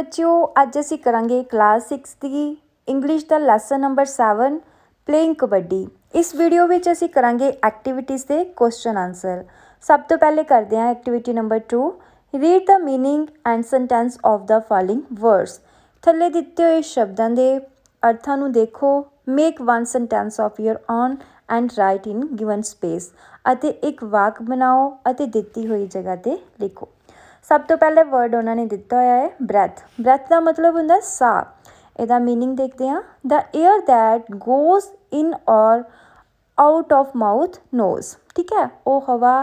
ਬੱਚਿਓ ਅੱਜ ਅਸੀਂ ਕਰਾਂਗੇ ਕਲਾਸ 6 ਦੀ ਇੰਗਲਿਸ਼ ਦਾ ਲੈਸਨ ਨੰਬਰ 7 ਪਲੇਇੰਗ ਕਬੱਡੀ ਇਸ ਵੀਡੀਓ ਵਿੱਚ ਅਸੀਂ ਕਰਾਂਗੇ ਐਕਟੀਵਿਟੀਜ਼ ਦੇ ਕੁਐਸਚਨ ਆਨਸਰ ਸਭ ਤੋਂ ਪਹਿਲੇ ਕਰਦੇ ਹਾਂ activity number 2 read the meaning and sentence of the following words ਥੱਲੇ ਦਿੱਤੇ ਹੋਏ ਸ਼ਬਦਾਂ ਦੇ ਅਰਥਾਂ ਨੂੰ ਦੇਖੋ make one sentence of your own and write in given space ਅਤੇ ਇੱਕ ਵਾਕ ਬਣਾਓ ਅਤੇ ਦਿੱਤੀ ਹੋਈ ਜਗ੍ਹਾ ਤੇ ਲਿਖੋ ਸਭ ਤੋਂ ਪਹਿਲੇ ਵਰਡ ਉਹਨਾਂ ਨੇ ਦਿੱਤਾ ਹੋਇਆ ਹੈ ਬ੍ਰੈਥ ਬ੍ਰੈਥ ਦਾ ਮਤਲਬ ਹੁੰਦਾ ਸਾਹ ਇਹਦਾ मीनिंग ਦੇਖਦੇ ਹਾਂ the air that goes in or out of mouth nose ਠੀਕ ਹੈ ਉਹ ਹਵਾ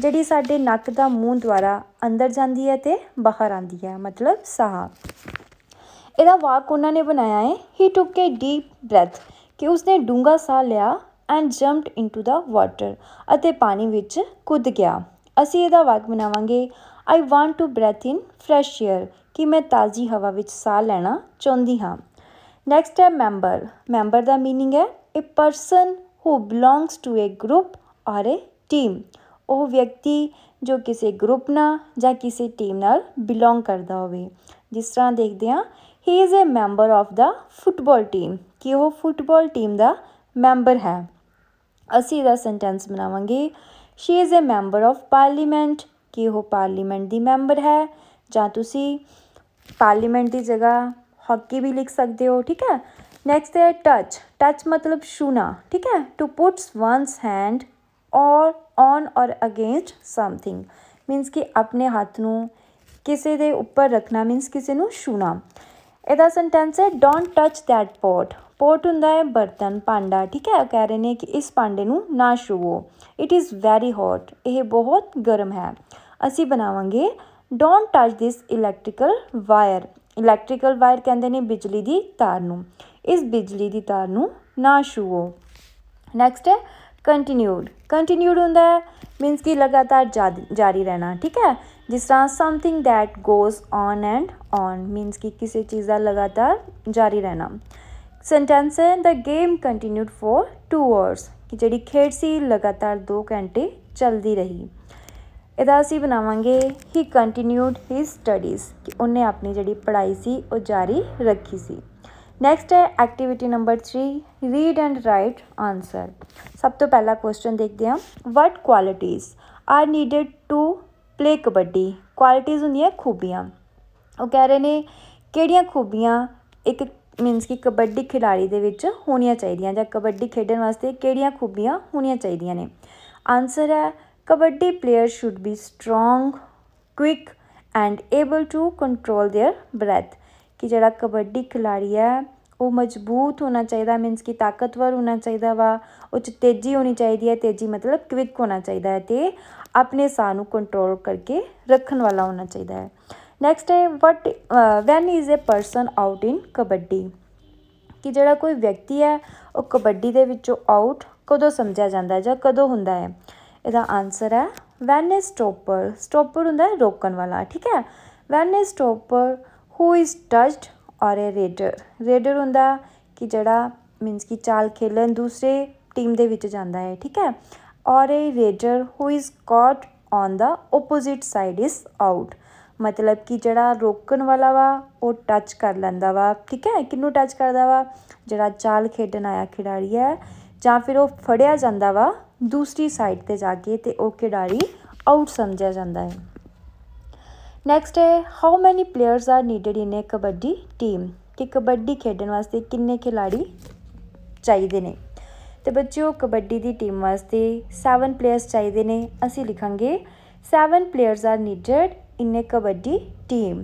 ਜਿਹੜੀ ਸਾਡੇ ਨੱਕ ਦਾ ਮੂੰਹ ਦੁਆਰਾ ਅੰਦਰ ਜਾਂਦੀ ਹੈ ਤੇ ਬਾਹਰ ਆਉਂਦੀ ਹੈ ਮਤਲਬ ਸਾਹ ਇਹਦਾ ਵਾਕ ਉਹਨਾਂ ਨੇ ਬਣਾਇਆ ਹੈ ਹੀ ਟੁਕ ਏ ਡੀਪ ਬ੍ਰੈਥ ਕਿ ਉਸਨੇ ਡੂੰਗਾ ਸਾਹ ਲਿਆ and jumped into the water ਅਤੇ ਪਾਣੀ ਵਿੱਚ ਕੁੱਦ ਗਿਆ ਅਸੀਂ ਇਹਦਾ ਵਾਕ ਬਣਾਵਾਂਗੇ I want to breathe in fresh air ਕਿ ਮੈਂ ਤਾਜ਼ੀ ਹਵਾ ਵਿੱਚ ਸਾਹ ਲੈਣਾ ਚਾਹੁੰਦੀ ਹਾਂ ਨੈਕਸਟ ਹੈ ਮੈਂਬਰ ਮੈਂਬਰ ਦਾ मीनिंग ਹੈ a person who belongs to a group or a team ਉਹ ਵਿਅਕਤੀ ਜੋ ਕਿਸੇ ਗਰੁੱਪ ਨਾਲ ਜਾਂ ਕਿਸੇ ਟੀਮ ਨਾਲ ਬਿਲੋਂਗ ਕਰਦਾ ਹੋਵੇ ਜਿਸ ਤਰ੍ਹਾਂ ਦੇਖਦੇ ਹਾਂ he is a member of the football team ਕਿ ਉਹ ਫੁੱਟਬਾਲ ਟੀਮ ਦਾ ਮੈਂਬਰ ਹੈ ਅਸੀਂ ਦਾ ਸੈਂਟੈਂਸ ਬਣਾਵਾਂਗੇ she is a member of parliament कि वह पार्लीमेंट की मैंबर है जी पार्लीमेंट की जगह हॉकी भी लिख सकते हो ठीक है नैक्सट है टच टच मतलब छूना ठीक है to puts one's hand or on or against something means कि अपने हाथ में किसी के उपर रखना मीनस किसी छूना यदा सेंटेंस है don't touch that pot pot ਹੁੰਦਾ ਹੈ ਬਰਤਨ ਪਾਂਡਾ ਠੀਕ ਹੈ ਕਹਿ ਰਹੇ ਨੇ ਕਿ ਇਸ ਪਾਂਡੇ ਨੂੰ ਨਾ ਛੂਵੋ ਇਟ ਇਜ਼ ਵੈਰੀ ਹੌਟ ਇਹ ਬਹੁਤ ਗਰਮ ਹੈ ਅਸੀਂ ਬਣਾਵਾਂਗੇ don't touch this electrical wire electrical wire ਕਹਿੰਦੇ ਨੇ ਬਿਜਲੀ ਦੀ ਤਾਰ ਨੂੰ ਇਸ ਬਿਜਲੀ ਦੀ ਤਾਰ ਨੂੰ ਨਾ ਛੂਵੋ ਨੈਕਸਟ ਹੈ ਕੰਟੀਨਿਊਡ ਕੰਟੀਨਿਊਡ ਹੁੰਦਾ ਹੈ ਮੀਨਸ ਕਿ ਲਗਾਤਾਰ ਜਾਰੀ ਰਹਿਣਾ ਠੀਕ ਹੈ ਜਿਸ ਤਰ੍ਹਾਂ something that goes on and on means ਕਿ ਕਿਸੇ ਚੀਜ਼ ਦਾ ਲਗਾਤਾਰ ਜਾਰੀ ਰਹਿਣਾ ਸੈਂਟੈਂਸ ਹੈ the game continued for 2 hours ਕਿ ਜਿਹੜੀ ਖੇਡ ਸੀ ਲਗਾਤਾਰ 2 ਘੰਟੇ ਚੱਲਦੀ ਰਹੀ ਇਹਦਾ ਅਸੀਂ ਬਣਾਵਾਂਗੇ ਹੀ ਕੰਟੀਨਿਊਡ ਹਿਸ ਸਟੱਡੀਜ਼ ਕਿ ਉਹਨੇ ਆਪਣੀ ਜਿਹੜੀ ਪੜ੍ਹਾਈ ਸੀ ਉਹ ਜਾਰੀ ਰੱਖੀ ਸੀ ਨੈਕਸਟ ਹੈ activity number 3 read and write answer ਸਭ ਤੋਂ ਪਹਿਲਾ ਕੁਐਸਚਨ ਦੇਖਦੇ ਹਾਂ what qualities are needed to play kabaddi qualities ਹੁੰਦੀਆਂ ਖੂਬੀਆਂ ਉਹ ਕਹਿ ਰਹੇ ਨੇ ਕਿਹੜੀਆਂ ਖੂਬੀਆਂ ਇੱਕ ਮੀਨਸ ਕਿ ਕਬੱਡੀ ਖਿਡਾਰੀ ਦੇ ਵਿੱਚ ਹੋਣੀਆਂ ਚਾਹੀਦੀਆਂ ਜਾਂ ਕਬੱਡੀ ਖੇਡਣ ਵਾਸਤੇ ਕਿਹੜੀਆਂ ਖੂਬੀਆਂ ਹੋਣੀਆਂ ਚਾਹੀਦੀਆਂ ਨੇ ਆਨਸਰ ਹੈ kabaddi player should be strong quick and able to control their breath ਕਿ ਜਿਹੜਾ ਕਬੱਡੀ ਖਿਡਾਰੀ ਹੈ ਉਹ ਮਜ਼ਬੂਤ ਹੋਣਾ ਚਾਹੀਦਾ ਮੀਨਸ ਕਿ ਤਾਕਤਵਰ ਹੋਣਾ ਚਾਹੀਦਾ ਵਾ ਉਹ ਚ ਤੇਜ਼ੀ ਹੋਣੀ ਚਾਹੀਦੀ ਹੈ ਤੇਜ਼ੀ ਮਤਲਬ ਕੁਇਕ ਹੋਣਾ ਚਾਹੀਦਾ ਹੈ ਤੇ ਆਪਣੇ ਸਾਹ ਨੂੰ ਕੰਟਰੋਲ ਕਰਕੇ ਰੱਖਣ ਵਾਲਾ ਹੋਣਾ ਚਾਹੀਦਾ ਹੈ ਨੈਕਸਟ ਹੈ what when is a person out in kabaddi ਕਿ ਜਿਹੜਾ ਕੋਈ ਵਿਅਕਤੀ ਹੈ ਉਹ ਕਬੱਡੀ ਦੇ ਵਿੱਚੋਂ ਆਊਟ ਕਦੋਂ ਸਮਝਿਆ ਜਾਂਦਾ ਜਾਂ ਕਦੋਂ ਹੁੰਦਾ ਹੈ ਇਹਦਾ ਆਨਸਰ ਹੈ ਵੈਨ ਇਜ਼ ਸਟੋਪਰ ਸਟੋਪਰ ਹੁੰਦਾ ਹੈ ਰੋਕਣ ਵਾਲਾ ਠੀਕ ਹੈ when is stopper who is touched or a raider raider ਹੁੰਦਾ ਕਿ ਜਿਹੜਾ ਮੀਨਸ ਕਿ ਚਾਲ ਖੇਲਣ ਦੂਸਰੇ ਟੀਮ ਦੇ ਵਿੱਚ ਜਾਂਦਾ ਹੈ ਠੀਕ ਹੈ or a raider who is caught on the opposite side is out ਮਤਲਬ ਕਿ ਜਿਹੜਾ ਰੋਕਣ ਵਾਲਾ ਵਾ ਉਹ ਟੱਚ ਕਰ ਲੈਂਦਾ ਵਾ ਠੀਕ ਹੈ ਕਿੰਨੂੰ ਟੱਚ ਕਰਦਾ ਵਾ ਜਿਹੜਾ ਚਾਲ ਖੇਡਣ ਆਇਆ ਖਿਡਾਰੀ ਹੈ ਜਾਂ ਫਿਰ ਉਹ ਫੜਿਆ ਜਾਂਦਾ ਵਾ ਦੂਸਰੀ ਸਾਈਡ ਤੇ ਜਾ ਕੇ ਤੇ ਉਹ ਖਿਡਾਰੀ ਆਊਟ ਸਮਝਿਆ ਜਾਂਦਾ ਹੈ ਨੈਕਸਟ ਹੈ how many players are needed in a kabaddi team ਕਿ ਕਬੱਡੀ ਖੇਡਣ ਵਾਸਤੇ ਕਿੰਨੇ ਖਿਡਾਰੀ ਚਾਹੀਦੇ ਨੇ ਤੇ ਬੱਚਿਓ ਕਬੱਡੀ ਦੀ ਟੀਮ ਵਾਸਤੇ 7 ਪਲੇਅਰਸ ਚਾਹੀਦੇ ਨੇ ਅਸੀਂ ਲਿਖਾਂਗੇ 7 players are needed in a kabaddi team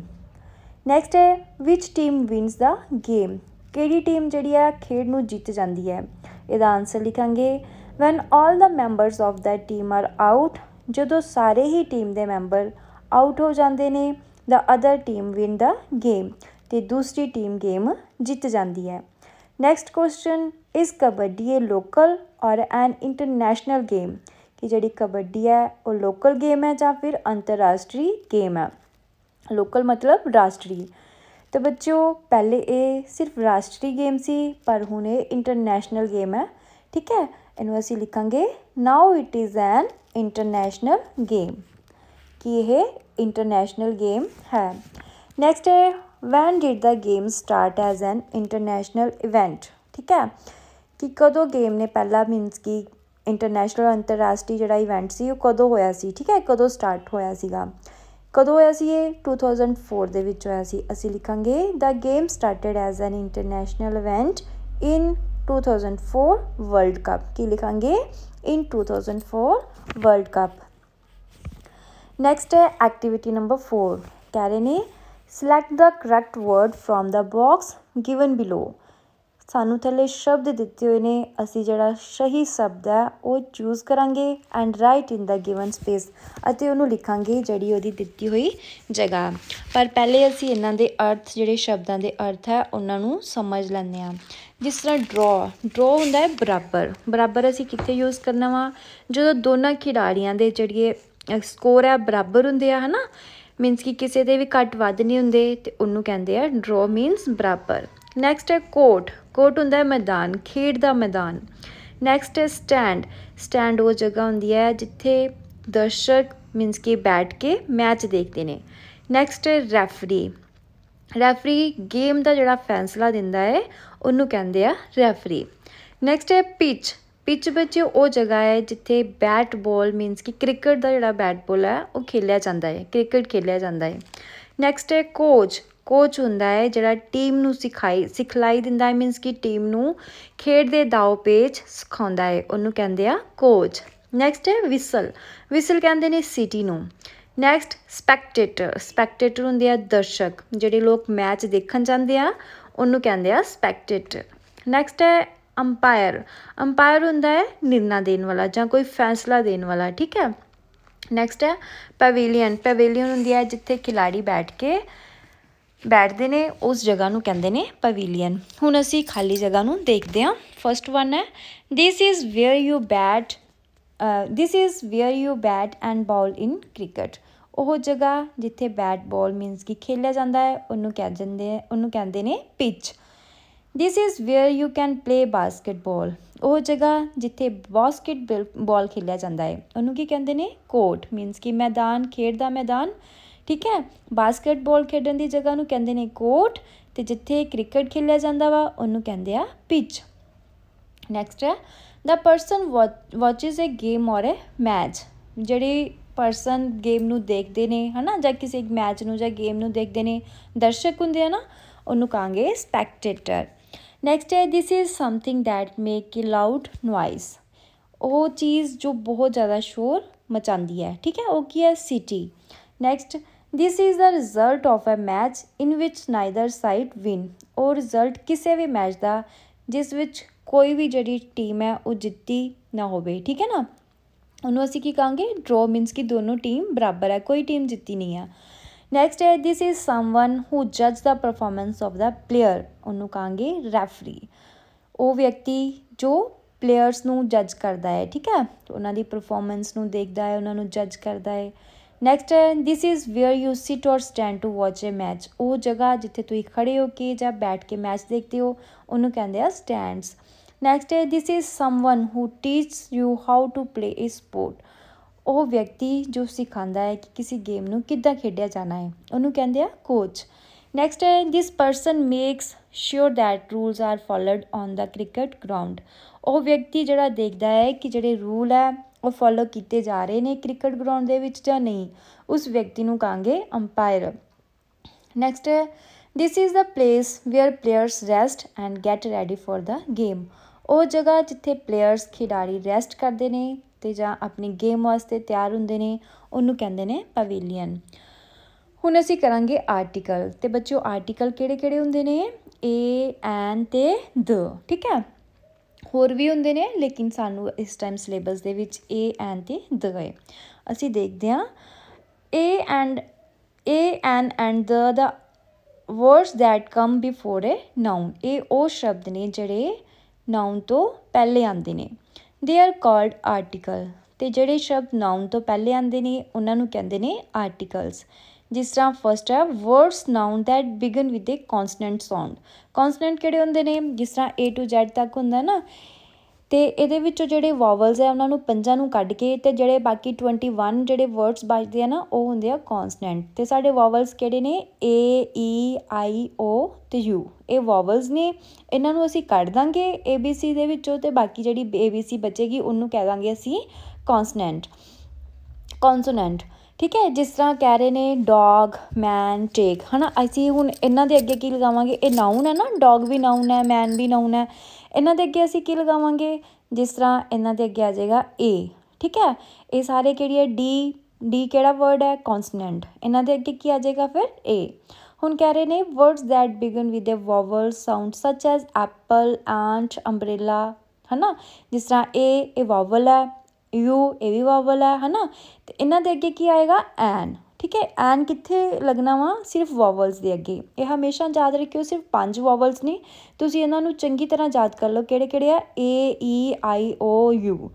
next ਹੈ which team wins the game ਕਿਹੜੀ ਟੀਮ ਜਿਹੜੀ ਹੈ ਖੇਡ ਨੂੰ ਜਿੱਤ ਜਾਂਦੀ ਹੈ ਇਹਦਾ ਆਨਸਰ ਲਿਖਾਂਗੇ when all the members of the team are out ਜਦੋਂ ਸਾਰੇ ਹੀ ਟੀਮ ਦੇ ਮੈਂਬਰ ਆਊਟ ਹੋ ਜਾਂਦੇ ਨੇ the other team win the game ਤੇ ਦੂਸਰੀ ਟੀਮ ਗੇਮ ਜਿੱਤ ਜਾਂਦੀ ਹੈ ਨੈਕਸਟ ਕੁਐਸਚਨ ਇਸ ਕਬੱਡੀ ਇਹ ਲੋਕਲ ਔਰ ਐਨ ਇੰਟਰਨੈਸ਼ਨਲ ਗੇਮ कि जी कबड्डी है वह लोगल गेम है ਜਾਂ फिर ਅੰਤਰਰਾਸ਼ਟਰੀ गेम है ਲੋਕਲ मतलब राष्ट्रीय तो बच्चों पहले ये सिर्फ राष्ट्रीय गेम सी पर हूँ ये इंटरनेशनल गेम है ठीक है इनू असी लिखा now it is an international game कि यह इंटरनेशनल गेम है नैक्सट है when did the game start as an international event ठीक है कि कदों गेम ने पहला मीनस कि इंटरनेशनल अंतरराष्ट्रीय जोड़ा इवेंट से कदों होया ठीक है कदों स्टार्ट होया कदों होया टू थाउजेंड फोर होया असी लिखा the game started as an international event in two thousand four world cup की लिखा in two thousand four world cup next है एक्टिविटी नंबर फोर कह रहे हैं select the correct word from the box given below ਸਾਨੂੰ ਥੱਲੇ ਸ਼ਬਦ ਦਿੱਤੇ ਹੋਏ ਨੇ ਅਸੀਂ ਜਿਹੜਾ ਸਹੀ ਸ਼ਬਦ ਹੈ ਉਹ ਚੂਜ਼ ਕਰਾਂਗੇ and write in the given space ਅਤੇ ਉਹਨੂੰ ਲਿਖਾਂਗੇ ਜਿਹੜੀ ਉਹਦੀ ਦਿੱਤੀ ਹੋਈ ਜਗ੍ਹਾ ਪਰ ਪਹਿਲੇ ਅਸੀਂ ਇਹਨਾਂ ਦੇ ਅਰਥ ਜਿਹੜੇ ਸ਼ਬਦਾਂ ਦੇ ਅਰਥ ਹੈ ਉਹਨਾਂ ਨੂੰ ਸਮਝ ਲੈਂਦੇ ਹਾਂ ਜਿਸ ਤਰ੍ਹਾਂ ਡਰਾ ਡਰਾ ਹੁੰਦਾ ਹੈ ਬਰਾਬਰ ਬਰਾਬਰ ਅਸੀਂ ਕਿੱਥੇ ਯੂਜ਼ ਕਰਨਾ ਵਾ ਜਦੋਂ ਦੋਨਾਂ ਖਿਡਾਰੀਆਂ ਦੇ ਜਿਹੜੇ ਸਕੋਰ ਹੈ ਬਰਾਬਰ ਹੁੰਦੇ ਆ ਹਨਾ ਮੀਨਸ ਕਿ ਕਿਸੇ ਦੇ ਵੀ ਘੱਟ ਵੱਧ ਨਹੀਂ ਹੁੰਦੇ ਤੇ ਉਹਨੂੰ ਕਹਿੰਦੇ ਆ ਡਰਾ ਮੀਨਸ ਬਰਾਬਰ ਨੈਕਸਟ ਹੈ ਕੋਟ ਕੋਰਟ ਹੁੰਦਾ ਹੈ ਮੈਦਾਨ ਖੇਡ ਦਾ ਮੈਦਾਨ ਨੈਕਸਟ ਇਸ ਸਟੈਂਡ ਸਟੈਂਡ ਉਹ ਜਗ੍ਹਾ ਹੁੰਦੀ ਹੈ ਜਿੱਥੇ ਦਰਸ਼ਕ ਮੀਨਸ ਕਿ ਬੈਠ ਕੇ ਮੈਚ ਦੇਖਦੇ ਨੇ ਨੈਕਸਟ ਰੈਫਰੀ ਰੈਫਰੀ ਗੇਮ ਦਾ ਜਿਹੜਾ ਫੈਸਲਾ ਦਿੰਦਾ ਹੈ ਉਹਨੂੰ ਕਹਿੰਦੇ ਆ ਰੈਫਰੀ ਨੈਕਸਟ ਹੈ ਪਿਚ ਪਿਚ ਵਿੱਚ ਉਹ ਜਗ੍ਹਾ ਹੈ ਜਿੱਥੇ ਬੈਟ ਬਾਲ ਮੀਨਸ ਕਿ ਕ੍ਰਿਕਟ ਦਾ ਜਿਹੜਾ ਬੈਟ ਬਾਲ ਹੈ ਉਹ ਖੇਲਿਆ ਜਾਂਦਾ ਹੈ ਕ੍ਰਿਕਟ ਖੇਲਿਆ ਜਾਂਦਾ ਹੈ ਨੈਕਸਟ ਹੈ ਕੋਚ ਕੋਚ ਹੁੰਦਾ ਹੈ ਜਿਹੜਾ ਟੀਮ ਨੂੰ ਸਿਖਾਈ ਸਿਖਲਾਈ ਦਿੰਦਾ ਹੈ ਮੀਨਸ ਕਿ ਟੀਮ ਨੂੰ ਖੇਡ ਦੇ ਦਾਅ ਪੇਚ ਸਿਖਾਉਂਦਾ ਹੈ ਉਹਨੂੰ ਕਹਿੰਦੇ ਆ ਕੋਚ ਨੈਕਸਟ ਹੈ ਵਿਸਲ ਵਿਸਲ ਕਹਿੰਦੇ ਨੇ ਸਿਟੀ ਨੂੰ ਨੈਕਸਟ ਸਪੈਕਟੇਟਰ ਸਪੈਕਟੇਟਰ ਹੁੰਦੇ ਆ ਦਰਸ਼ਕ ਜਿਹੜੇ ਲੋਕ ਮੈਚ ਦੇਖਣ ਜਾਂਦੇ ਆ ਉਹਨੂੰ ਕਹਿੰਦੇ ਆ ਸਪੈਕਟੇਟਰ ਨੈਕਸਟ ਹੈ ਅੰਪਾਇਰ ਅੰਪਾਇਰ ਹੁੰਦਾ ਹੈ ਨਿਰਣਾ ਦੇਣ ਵਾਲਾ ਜਾਂ ਕੋਈ ਫੈਸਲਾ ਦੇਣ ਵਾਲਾ ਠੀਕ ਹੈ ਨੈਕਸਟ ਹੈ ਪਵੇਲੀਅਨ ਪਵੇਲੀਅਨ ਹੁੰਦੀ ਹੈ ਜਿੱਥੇ ਖਿਡਾਰੀ ਬੈਠ ਕੇ ਬੈਠਦੇ ਨੇ ਉਸ ਜਗ੍ਹਾ ਨੂੰ ਕਹਿੰਦੇ ਨੇ ਪਵੀਲੀਅਨ ਹੁਣ ਅਸੀਂ ਖਾਲੀ ਜਗ੍ਹਾ ਨੂੰ ਦੇਖਦੇ ਹਾਂ ਫਰਸਟ ਵਨ ਹੈ this is where you bat this is where you bat and ball in cricket ਉਹ ਜਗ੍ਹਾ ਜਿੱਥੇ ਬੈਟ ਬਾਲ ਮੀਨਸ ਕਿ ਖੇਡਿਆ ਜਾਂਦਾ ਹੈ ਉਹਨੂੰ ਕਹਿ ਜਾਂਦੇ ਉਹਨੂੰ ਕਹਿੰਦੇ ਨੇ pitch this is where you can play basketball ਉਹ ਜਗ੍ਹਾ ਜਿੱਥੇ ਬਾਸਕਟਬਾਲ ਬਾਲ ਖੇਡਿਆ ਜਾਂਦਾ ਹੈ ਉਹਨੂੰ ਕੀ ਕਹਿੰਦੇ ਨੇ ਕੋਰਟ ਮੀਨਸ ਕਿ ਮੈਦਾਨ ਖੇਡ ਦਾ ਮੈਦਾਨ ਠੀਕ ਹੈ ਬਾਸਕਟਬਾਲ ਖੇਡਣ ਦੀ ਜਗ੍ਹਾ ਨੂੰ ਕਹਿੰਦੇ ਨੇ ਕੋਰਟ ਤੇ ਜਿੱਥੇ ਕ੍ਰਿਕਟ ਖੇਡਿਆ ਜਾਂਦਾ ਵਾ ਉਹਨੂੰ ਕਹਿੰਦੇ ਆ ਪਿਚ ਨੈਕਸਟ ਹੈ the person watches a game or a match ਜਿਹੜੇ ਪਰਸਨ ਗੇਮ ਨੂੰ ਦੇਖਦੇ ਨੇ ਹਨਾ ਜਾਂ ਕਿਸੇ ਇੱਕ ਮੈਚ ਨੂੰ ਜਾਂ ਗੇਮ ਨੂੰ ਦੇਖਦੇ ਨੇ ਦਰਸ਼ਕ ਹੁੰਦੇ ਆ ਨਾ ਉਹਨੂੰ ਕਹਾਂਗੇ ਸਪੈਕਟੇਟਰ ਨੈਕਸਟ ਹੈ this is something that make a loud noise ਉਹ ਚੀਜ਼ ਜੋ ਬਹੁਤ ਜ਼ਿਆਦਾ ਸ਼ੋਰ ਮਚਾਉਂਦੀ ਹੈ ਠੀਕ ਹੈ ਉਹ ਕੀ ਹੈ ਸਿਟੀ next this is the result of a match in which neither side win ਉਹ ਰਿਜ਼ਲਟ ਕਿਸੇ ਵੀ ਮੈਚ ਦਾ ਜਿਸ ਵਿੱਚ ਕੋਈ ਵੀ ਜਿਹੜੀ ਟੀਮ ਹੈ ਉਹ ਜਿੱਤੀ ਨਾ ਹੋਵੇ ਠੀਕ ਹੈ ਨਾ ਉਹਨੂੰ ਅਸੀਂ ਕੀ ਕਹਾਂਗੇ ਡਰਾ ਮੀਨਸ ਕਿ ਦੋਨੋਂ ਟੀਮ ਬਰਾਬਰ ਹੈ ਕੋਈ ਟੀਮ ਜਿੱਤੀ ਨਹੀਂ ਆ ਨੈਕਸਟ ਹੈ ਥਿਸ ਇਜ਼ ਸਮਵਨ ਹੂ ਜੱਜ the performance of the player ਉਹਨੂੰ ਕਹਾਂਗੇ ਰੈਫਰੀ ਉਹ ਵਿਅਕਤੀ ਜੋ ਪਲੇਅਰਸ ਨੂੰ ਜੱਜ ਕਰਦਾ ਹੈ ਠੀਕ ਹੈ ਉਹਨਾਂ ਦੀ ਪਰਫਾਰਮੈਂਸ ਨੂੰ ਦੇਖਦਾ ਹੈ ਉਹਨਾਂ ਨੂੰ ਜੱਜ ਕਰਦਾ ਹੈ next this is where you sit or stand to watch a match ਉਹ ਜਗ੍ਹਾ ਜਿੱਥੇ ਤੁਸੀਂ ਖੜੇ ਹੋ ਕੇ ਜਾਂ ਬੈਠ ਕੇ ਮੈਚ ਦੇਖਦੇ ਹੋ ਉਹਨੂੰ ਕਹਿੰਦੇ ਆ stands next this is someone who teaches you how to play a sport ਉਹ ਵਿਅਕਤੀ ਜੋ ਸਿਖਾਉਂਦਾ ਹੈ ਕਿ ਕਿਸੇ ਗੇਮ ਨੂੰ ਕਿੱਦਾਂ ਖੇਡਿਆ ਜਾਣਾ ਹੈ ਉਹਨੂੰ ਕਹਿੰਦੇ ਆ coach next this person makes sure that rules are followed on the cricket ground ਉਹ ਵਿਅਕਤੀ ਜਿਹੜਾ ਦੇਖਦਾ ਹੈ ਕਿ ਜਿਹੜੇ ਰੂਲ ਹੈ ਉਹ ਫੋਲੋ ਕੀਤੇ ਜਾ ਰਹੇ ਨੇ ਕ੍ਰਿਕਟ ਗਰਾਊਂਡ ਦੇ ਵਿੱਚ ਜਾਂ ਨਹੀਂ ਉਸ ਵਿਅਕਤੀ ਨੂੰ ਕਾਂਗੇ ਅੰਪਾਇਰ ਨੈਕਸਟ ਹੈ this is the place where players rest and get ready for the game ਉਹ ਜਗ੍ਹਾ ਜਿੱਥੇ ਪਲੇਅਰਸ ਖਿਡਾਰੀ ਰੈਸਟ ਕਰਦੇ ਨੇ ਤੇ ਜਾਂ ਆਪਣੀ ਗੇਮ ਵਾਸਤੇ ਤਿਆਰ ਹੁੰਦੇ ਨੇ ਉਹਨੂੰ ਕਹਿੰਦੇ ਨੇ ਪਵੇਲੀਅਨ ਹੁਣ ਅਸੀਂ ਕਰਾਂਗੇ ਆਰਟੀਕਲ ਤੇ ਬੱਚਿਓ ਆਰਟੀਕਲ ਕਿਹੜੇ-ਕਿਹੜੇ ਹੁੰਦੇ ਨੇ ਏ ਐਂਡ ਤੇ ਦ ਠੀਕ ਹੈ ਹੋਰ ਵੀ ਹੁੰਦੇ ਨੇ ਲੇਕਿਨ ਸਾਨੂੰ ਇਸ ਟਾਈਮ ਸਿਲੇਬਸ ਦੇ ਵਿੱਚ ਏ ਐਂਡ ਤੇ ਦ ਗਏ ਅਸੀਂ ਦੇਖਦੇ ਹਾਂ A and A and and the the words that come before a noun ਇਹ ਉਹ ਸ਼ਬਦ ਨੇ ਜਿਹੜੇ ਨਾਉਨ ਤੋਂ ਪਹਿਲੇ ਆਉਂਦੇ ਨੇ ਦੇ ਆਰ ਕਾਲਡ ਆਰਟੀਕਲ ਤੇ ਜਿਹੜੇ ਸ਼ਬਦ ਨਾਉਨ ਤੋਂ ਪਹਿਲੇ ਆਉਂਦੇ ਨੇ ਉਹਨਾਂ ਨੂੰ ਕਹਿੰਦੇ ਨੇ ਆਰਟੀਕਲਸ ਜਿਸ ਤਰ੍ਹਾਂ ਫਸਟ ਹੈ words noun that begin with a consonant sound consonant ਕਿਹੜੇ ਹੁੰਦੇ ਨੇ ਜਿਸ ਤਰ੍ਹਾਂ A ਤੋਂ Z ਤੱਕ ਹੁੰਦਾ ਨਾ ਤੇ ਇਹਦੇ ਵਿੱਚੋਂ ਜਿਹੜੇ ਵਾਵਲਸ ਹੈ ਉਹਨਾਂ ਨੂੰ ਪੰਜਾਂ ਨੂੰ ਕੱਢ ਕੇ ਤੇ ਜਿਹੜੇ ਬਾਕੀ 21 ਜਿਹੜੇ ਵਰਡਸ ਬਚਦੇ ਆ ਨਾ ਉਹ ਹੁੰਦੇ ਆ ਕੰਸੋਨੈਂਟ ਤੇ ਸਾਡੇ ਵਾਵਲਸ ਕਿਹੜੇ ਨੇ A E I O ਤੇ U ਇਹ ਵਾਵਲਸ ਨੇ ਇਹਨਾਂ ਨੂੰ ਅਸੀਂ ਕੱਢ ਦਾਂਗੇ A B C ਦੇ ਵਿੱਚੋਂ ਤੇ ਬਾਕੀ ਜਿਹੜੀ A B C ਬਚੇਗੀ ਉਹਨੂੰ ਕਹਿ ਦਾਂਗੇ ਅਸੀਂ ਕੰਸੋਨੈਂਟ ਕੌਨਸੋਨੈਂਟ ਠੀਕ ਹੈ ਜਿਸ ਤਰ੍ਹਾਂ ਕਹਿ ਰਹੇ ਨੇ ਡੌਗ ਮੈਨ ਟੇਕ ਹਨਾ ਅਸੀਂ ਹੁਣ ਇਹਨਾਂ ਦੇ ਅੱਗੇ ਕੀ ਲਗਾਵਾਂਗੇ ਇਹ ਨਾਉਨ ਹੈ ਨਾ ਡੌਗ ਵੀ ਨਾਉਨ ਹੈ ਮੈਨ ਵੀ ਨਾਉਨ ਹੈ ਇਹਨਾਂ ਦੇ ਅੱਗੇ ਅਸੀਂ ਕੀ ਲਗਾਵਾਂਗੇ ਜਿਸ ਤਰ੍ਹਾਂ ਇਹਨਾਂ ਦੇ ਅੱਗੇ ਆ ਜਾਏਗਾ ਏ ਠੀਕ ਹੈ ਇਹ ਸਾਰੇ ਕਿਹੜੀ ਹੈ ਡੀ ਡੀ ਕਿਹੜਾ ਵਰਡ ਹੈ ਕੌਨਸਨੈਂਟ ਇਹਨਾਂ ਦੇ ਅੱਗੇ ਕੀ ਆ ਜਾਏਗਾ ਫਿਰ ਏ ਹੁਣ ਕਹਿ ਰਹੇ ਨੇ words that begin with a vowel sound such as apple ant umbrella ਹਨਾ ਜਿਸ ਤਰ੍ਹਾਂ ਏ ਇਹ ਵੋਵਲ ਹੈ ਯੂ ਇਹ ਵੀ ਵਾਵਲ ਹੈ ਹਨਾ ਤੇ ਇਹਨਾਂ ਦੇ ਅੱਗੇ ਕੀ ਆਏਗਾ ਐਨ ਠੀਕ ਹੈ ਐਨ ਕਿੱਥੇ ਲੱਗਣਾ ਵਾ ਸਿਰਫ ਵਾਵਲਸ ਦੇ ਅੱਗੇ ਇਹ ਹਮੇਸ਼ਾ ਯਾਦ ਰੱਖਿਓ ਸਿਰਫ ਪੰਜ ਵਾਵਲਸ ਨੇ ਤੁਸੀਂ ਇਹਨਾਂ ਨੂੰ ਚੰਗੀ ਤਰ੍ਹਾਂ ਯਾਦ ਕਰ ਲਓ ਕਿਹੜੇ ਕਿਹੜੇ ਆ ਏ ਈ ਆਈ ਓ ਯੂ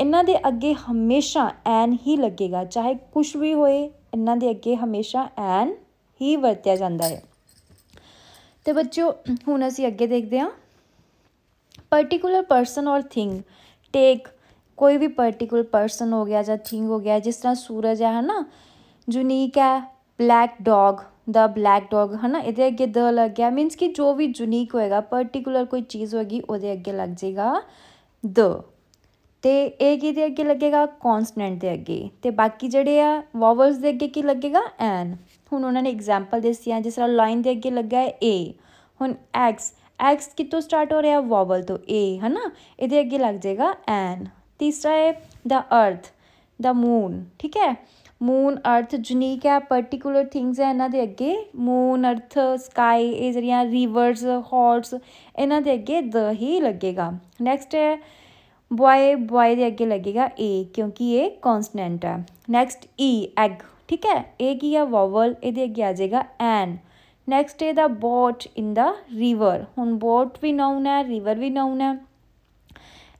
ਇਹਨਾਂ ਦੇ ਅੱਗੇ ਹਮੇਸ਼ਾ ਐਨ ਹੀ ਲੱਗੇਗਾ ਚਾਹੇ ਕੁਝ ਵੀ ਹੋਏ ਇਹਨਾਂ ਦੇ ਅੱਗੇ ਹਮੇਸ਼ਾ ਐਨ ਹੀ ਵਰਤਿਆ ਜਾਂਦਾ ਹੈ ਤੇ ਬੱਚਿਓ ਹੁਣ ਅਸੀਂ ਅੱਗੇ ਦੇਖਦੇ ਹਾਂ particular person or thing take कोई भी पर्टिकुलर पर्सन हो गया या थिंग हो गया जिस तरह सूरज है है ना यूनिक है black dog the black dog है ना ये अगे द लग गया मीनस कि जो भी यूनिक होएगा पर्टिकुलर कोई चीज़ होगी वो अगे लग जाएगा द तो ये अगे लगेगा कॉन्सटेंट के अगे तो बाकी जड़े आ वॉवल्स के अगे की लगेगा एन हूँ उन्होंने एग्जाम्पल दसी जिस तरह लाइन के अगे लगे ए हूँ एक्स एक्स कितों स्टार्ट हो रहा वॉवल तो ए है ना ये अगे लग जाएगा एन तीसरा है द अर्थ द मून ठीक है मून अर्थ जूनीक है पर्टिकुलर थिंग्स है इन्हों अगे मून अर्थ स्काई ये जरिया रिवरस हॉर्स इन्हों अगे द ही लगेगा नैक्सट है बॉय बॉय के अगे लगेगा ए क्योंकि ये कॉन्सटेंट है नैक्सट ई एग ठीक है ए की है वॉवल ये अगे आ जाएगा एन नैक्सट है the boat in the river हूँ बोट भी नाउन है रिवर भी नाउन है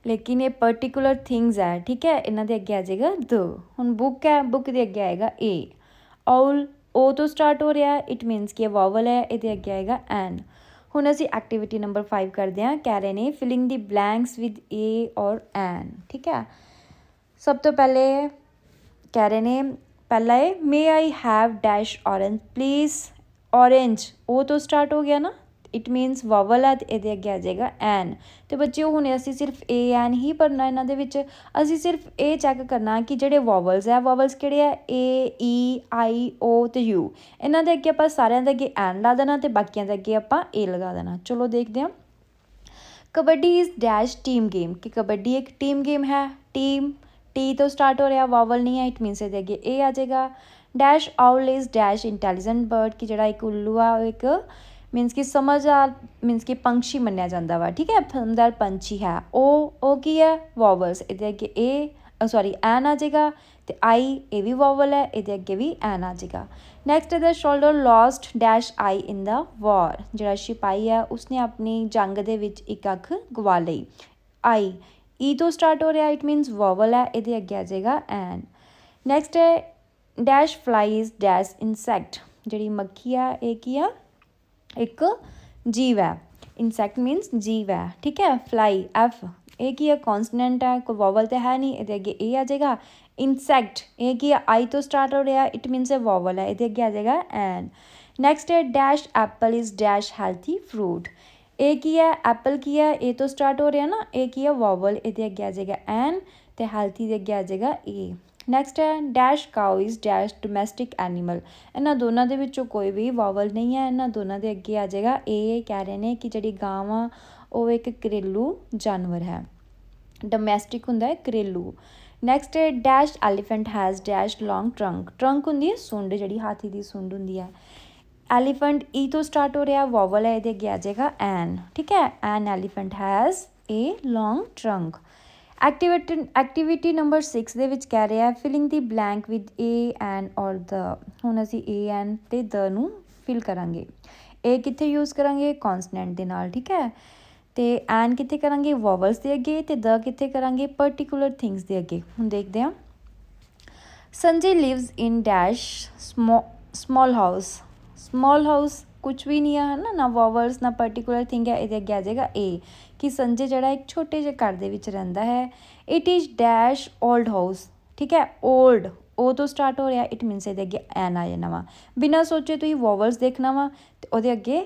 ਲੇਕਿਨ ਇਹ ਪਾਰਟਿਕੂਲਰ ਥਿੰਗਸ ਹੈ ਠੀਕ ਹੈ ਇਹਨਾਂ ਦੇ ਅੱਗੇ ਆ ਜਾਏਗਾ ਦ ਹੁਣ ਬੁੱਕ ਹੈ ਬੁੱਕ ਦੇ ਅੱਗੇ ਆਏਗਾ ਏ ਆਉਲ ਓ ਤੋਂ ਸਟਾਰਟ ਹੋ ਰਿਹਾ ਇਟ ਮੀਨਸ ਕਿ ਇਹ ਵਾਵਲ ਹੈ ਇਹਦੇ ਅੱਗੇ ਆਏਗਾ ਐਨ ਹੁਣ ਅਸੀਂ ਐਕਟੀਵਿਟੀ ਨੰਬਰ 5 ਕਰਦੇ ਹਾਂ ਕਹਿ ਰਹੇ ਨੇ filling the blanks with A or an ਠੀਕ ਹੈ ਸਭ ਤੋਂ ਪਹਿਲੇ ਕਹਿ ਰਹੇ ਨੇ ਪਹਿਲਾ ਹੈ may I have dash orange please orange ਉਹ ਤੋਂ ਸਟਾਰਟ ਹੋ ਗਿਆ ਨਾ ਇਟ ਮੀਨਸ ਵਾਵਲ ਆ ਇਹਦੇ ਅੱਗੇ ਆ ਜਾਏਗਾ ਐਨ ਤੇ ਬੱਚਿਓ ਹੁਣ ਅਸੀਂ ਸਿਰਫ ਏ ਐਨ ਹੀ ਪੜਨਾ ਇਹਨਾਂ ਦੇ ਵਿੱਚ ਅਸੀਂ ਸਿਰਫ ਇਹ ਚੈੱਕ ਕਰਨਾ ਕਿ ਜਿਹੜੇ ਵਾਵਲਸ ਆ ਵਾਵਲਸ ਕਿਹੜੇ ਆ ਏ ਈ ਆਈ ਓ ਤੇ ਯੂ ਇਹਨਾਂ ਦੇ ਅੱਗੇ ਆਪਾਂ ਸਾਰਿਆਂ ਦੇ ਅੱਗੇ ਐਨ ਲਾ ਦੇਣਾ ਤੇ ਬਾਕੀਆਂ ਦੇ ਅੱਗੇ ਆਪਾਂ ਏ ਲਗਾ ਦੇਣਾ ਚਲੋ ਦੇਖਦੇ ਹਾਂ kabaddi is dash team game ਕਿ ਕਬੱਡੀ ਇੱਕ ਟੀਮ ਗੇਮ ਹੈ ਟੀਮ ਟੀ ਤੋਂ ਸਟਾਰਟ ਹੋ ਰਿਹਾ ਵਾਵਲ ਨਹੀਂ ਹੈ ਇਟ ਮੀਨਸ ਇਹਦੇ ਅੱਗੇ ਏ ਆ ਜਾਏਗਾ dash owl is dash intelligent bird ਕਿ ਜਿਹੜਾ ਇੱਕ ਉੱਲੂ ਆ ਇੱਕ ਮੀਨਸ ਕਿ ਸਮਝਦਾਰ ਮੀਨਸ ਕਿ ਪੰਛੀ ਮੰਨਿਆ ਜਾਂਦਾ ਵਾ ਠੀਕ ਹੈ ਸਮਝਦਾਰ ਪੰਛੀ ਹੈ ਉਹ ਉਹ ਕੀ ਹੈ ਵਾਵਲਸ ਇਹਦੇ ਅੱਗੇ ਏ ਸੌਰੀ ਐਨ ਆ ਜਾਏਗਾ ਤੇ ਆਈ ਇਹ ਵੀ ਵਾਵਲ ਹੈ ਇਹਦੇ ਅੱਗੇ ਵੀ ਐਨ ਆ ਜਾਏਗਾ ਨੈਕਸਟ ਇਹਦਾ soldier lost dash eye in the war ਜਿਹੜਾ ਸਿਪਾਈ ਹੈ ਉਸਨੇ ਆਪਣੀ ਜੰਗ ਦੇ ਵਿੱਚ ਇੱਕ ਅੱਖ ਗਵਾ ਲਈ ਆਈ ਈ ਤੋਂ ਸਟਾਰਟ ਹੋ ਰਿਹਾ ਇਟ ਮੀਨਸ ਵਾਵਲ ਹੈ ਇਹਦੇ ਅੱਗੇ ਆ ਜਾਏਗਾ ਐਨ ਨੈਕਸਟ ਹੈ ਡੈਸ਼ ਫਲਾਈਜ਼ ਡੈਸ਼ ਇਨਸੈਕਟ ਜਿਹੜੀ ਮੱਖੀ ਆ ਇਹ ਕੀ ਆ एक जीव है इनसैक्ट मीन्स जीव है ठीक है फ्लाई एफ ए की है कॉन्सनेंट है कोई वॉवल तो है नहीं ये अगे ए आ जाएगा इनसैक्ट ए की आई तो स्टार्ट हो रहा है इट मीन्स ए वॉवल है ये अगे आ जाएगा एन नैक्सट है dash apple is dash healthy fruit A की है एप्पल की है ए तो स्टार्ट हो रहा है ना ए की है वॉवल ये अगे आ जाएगा एन तो हेल्थी के अगे आ जाएगा ए ਨੈਕਸਟ ਹੈ dash cow is dash domestic animal ਇਹਨਾਂ ਦੋਨਾਂ ਦੇ ਵਿੱਚੋਂ ਕੋਈ ਵੀ ਵਾਵਲ ਨਹੀਂ ਹੈ ਇਹਨਾਂ ਦੋਨਾਂ ਦੇ ਅੱਗੇ ਆ ਜਾਏਗਾ ਇਹ ਕਹਿ ਰਹੇ ਨੇ ਕਿ ਜਿਹੜੀ ਗਾਵਾਂ ਉਹ ਇੱਕ ਕਰੇਲੂ ਜਾਨਵਰ ਹੈ ਡੋਮੈਸਟਿਕ ਹੁੰਦਾ ਹੈ ਕਰੇਲੂ ਨੈਕਸਟ ਹੈ dash elephant has dash long trunk trunk ਹੁੰਦੀ ਹੈ ਸੁੰਡ ਜਿਹੜੀ ਹਾਥੀ ਦੀ ਸੁੰਡ ਹੁੰਦੀ ਹੈ ਐਲੀਫੈਂਟ ਈ e ਤੋਂ ਸਟਾਰਟ ਹੋ ਰਿਹਾ ਵਾਵਲ ਹੈ ਇਹਦੇ ਅੱਗੇ ਆ ਜਾਏਗਾ ਐਨ ਠੀਕ ਹੈ an elephant has a long trunk activity activity number 6 ਦੇ ਵਿੱਚ ਕਹਿ ਰਿਹਾ ਹੈ filling the blank with A and or the ਹੁਣ ਅਸੀਂ ਏ ਐਂਡ ਤੇ ਦ ਨੂੰ ਫਿਲ ਕਰਾਂਗੇ ਏ ਕਿੱਥੇ ਯੂਜ਼ ਕਰਾਂਗੇ ਕੌਨਸਨੈਂਟ ਦੇ ਨਾਲ ਠੀਕ ਹੈ ਤੇ ਐਂਡ ਕਿੱਥੇ ਕਰਾਂਗੇ ਵੋਵਲਸ ਦੇ ਅੱਗੇ ਤੇ ਦ ਕਿੱਥੇ ਕਰਾਂਗੇ ਪਾਰਟਿਕੂਲਰ ਥਿੰਗਸ ਦੇ ਅੱਗੇ ਹੁਣ ਦੇਖਦੇ ਹਾਂ Sanjay lives in dash small house small house ਕੁਝ ਵੀ ਨਹੀਂ ਆ ਹਨਾ ਨਾ ਵਾਵਲਸ ਨਾ ਪਾਰਟਿਕੂਲਰ ਥਿੰਗ ਹੈ ਇਹਦੇ ਅੱਗੇ ਆ ਜਾਏਗਾ ਏ ਕਿ ਸੰਜੇ ਜਿਹੜਾ ਇੱਕ ਛੋਟੇ ਜਿਹੇ ਘਰ ਦੇ ਵਿੱਚ ਰਹਿੰਦਾ ਹੈ it is dash old house ਠੀਕ ਹੈ 올ਡ ਉਹ ਤੋਂ ਸਟਾਰਟ ਹੋ ਰਿਹਾ ਇਟ ਮੀਨਸ ਇਹਦੇ ਅੱਗੇ ਐਨ ਆ ਜਾਣਾ ਵਾ ਬਿਨਾਂ ਸੋਚੇ ਤੁਸੀਂ ਵਾਵਲਸ ਦੇਖਣਾ ਵਾ ਤੇ ਉਹਦੇ ਅੱਗੇ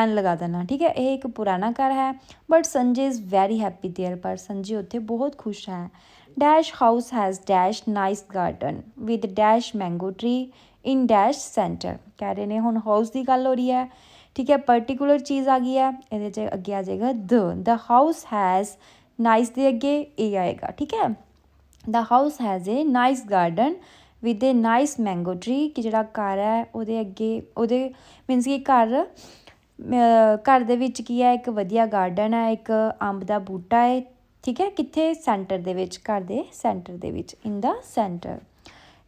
ਐਨ ਲਗਾ ਦੇਣਾ ਠੀਕ ਹੈ ਇਹ ਇੱਕ ਪੁਰਾਣਾ ਘਰ ਹੈ but Sanjay is very happy there ਪਰ ਸੰਜੇ ਉੱਥੇ ਬਹੁਤ ਖੁਸ਼ ਹੈ dash house has dash nice garden with dash mango tree in dash centre ਕਹਿ ਰਹੇ ਨੇ ਹੁਣ ਹਾਊਸ ਦੀ ਗੱਲ ਹੋ ਰਹੀ ਹੈ ਠੀਕ ਹੈ ਪਾਰਟਿਕੂਲਰ ਚੀਜ਼ ਆ ਗਈ ਹੈ ਇਹਦੇ 'ਚ ਅੱਗੇ ਆ ਜਾਏਗਾ the the house has nice ਦੇ ਅੱਗੇ ਏ ਆਏਗਾ ਠੀਕ ਹੈ the house has a nice garden with a nice mango tree ਕਿ ਜਿਹੜਾ ਘਰ ਹੈ ਉਹਦੇ ਅੱਗੇ ਉਹਦੇ ਮੀਨਸ ਕਿ ਘਰ ਘਰ ਦੇ ਵਿੱਚ ਕੀ ਹੈ ਇੱਕ ਵਧੀਆ ਗਾਰਡਨ ਹੈ ਇੱਕ ਅੰਬ ਦਾ ਬੂਟਾ ਹੈ ਠੀਕ ਹੈ ਕਿੱਥੇ ਸੈਂਟਰ ਦੇ ਵਿੱਚ ਘਰ ਦੇ ਸੈਂਟਰ ਦੇ ਵਿੱਚ ਇਨ ਦਾ ਸੈਂਟਰ